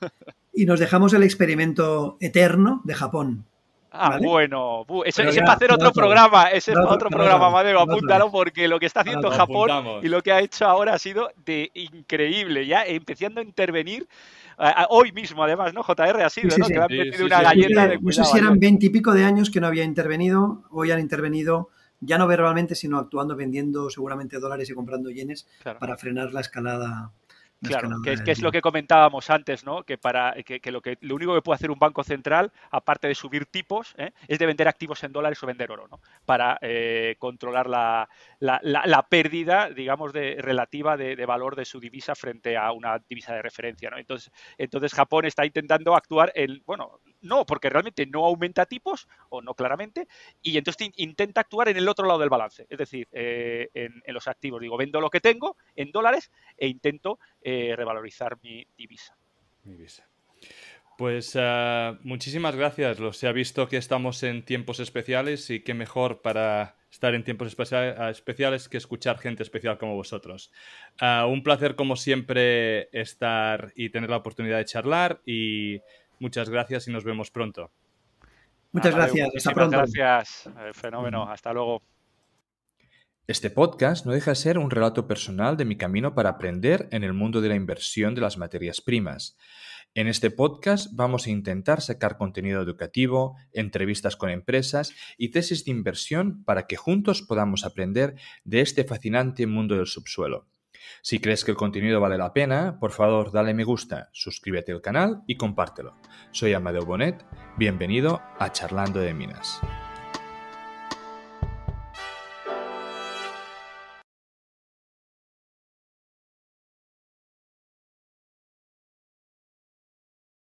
y nos dejamos el experimento eterno de Japón. Ah, bueno, ese, es para hacer otro programa, ese es otro programa, Madeo, apúntalo porque lo que está haciendo Japón y lo que ha hecho ahora ha sido de increíble, ya empezando a intervenir hoy mismo, además, ¿no? JR ha sido, ¿no? que una galleta de cuidado, sé si eran veintipico de años que no había intervenido, hoy han intervenido ya no verbalmente, sino actuando, vendiendo seguramente dólares y comprando yenes para frenar la escalada Claro, que, es, lo que comentábamos antes, ¿no? Que para que, lo que lo único que puede hacer un banco central, aparte de subir tipos, ¿eh? es de vender activos en dólares o vender oro, ¿no? Para eh, controlar la, pérdida, digamos, de, relativa de, valor de su divisa frente a una divisa de referencia, ¿no? Entonces, entonces Japón está intentando actuar en, bueno, no, porque realmente no aumenta tipos, o no claramente, y entonces intenta actuar en el otro lado del balance, es decir, eh, en, los activos. Digo, vendo lo que tengo en dólares e intento eh, revalorizar mi divisa. Pues eh, muchísimas gracias. Lo se ha visto que estamos en tiempos especiales y qué mejor para estar en tiempos especiales que escuchar gente especial como vosotros. un placer como siempre estar y tener la oportunidad de charlar y Muchas gracias y nos vemos pronto. Muchas gracias. Hasta pronto. Gracias. Eh, fenómeno. Hasta luego. Este podcast no deja de ser un relato personal de mi camino para aprender en el mundo de la inversión de las materias primas. En este podcast vamos a intentar sacar contenido educativo, entrevistas con empresas y tesis de inversión para que juntos podamos aprender de este fascinante mundo del subsuelo. Si crees que el contenido vale la pena, por favor dale me gusta, suscríbete al canal y compártelo. Soy Amadeo Bonet, bienvenido a Charlando de Minas.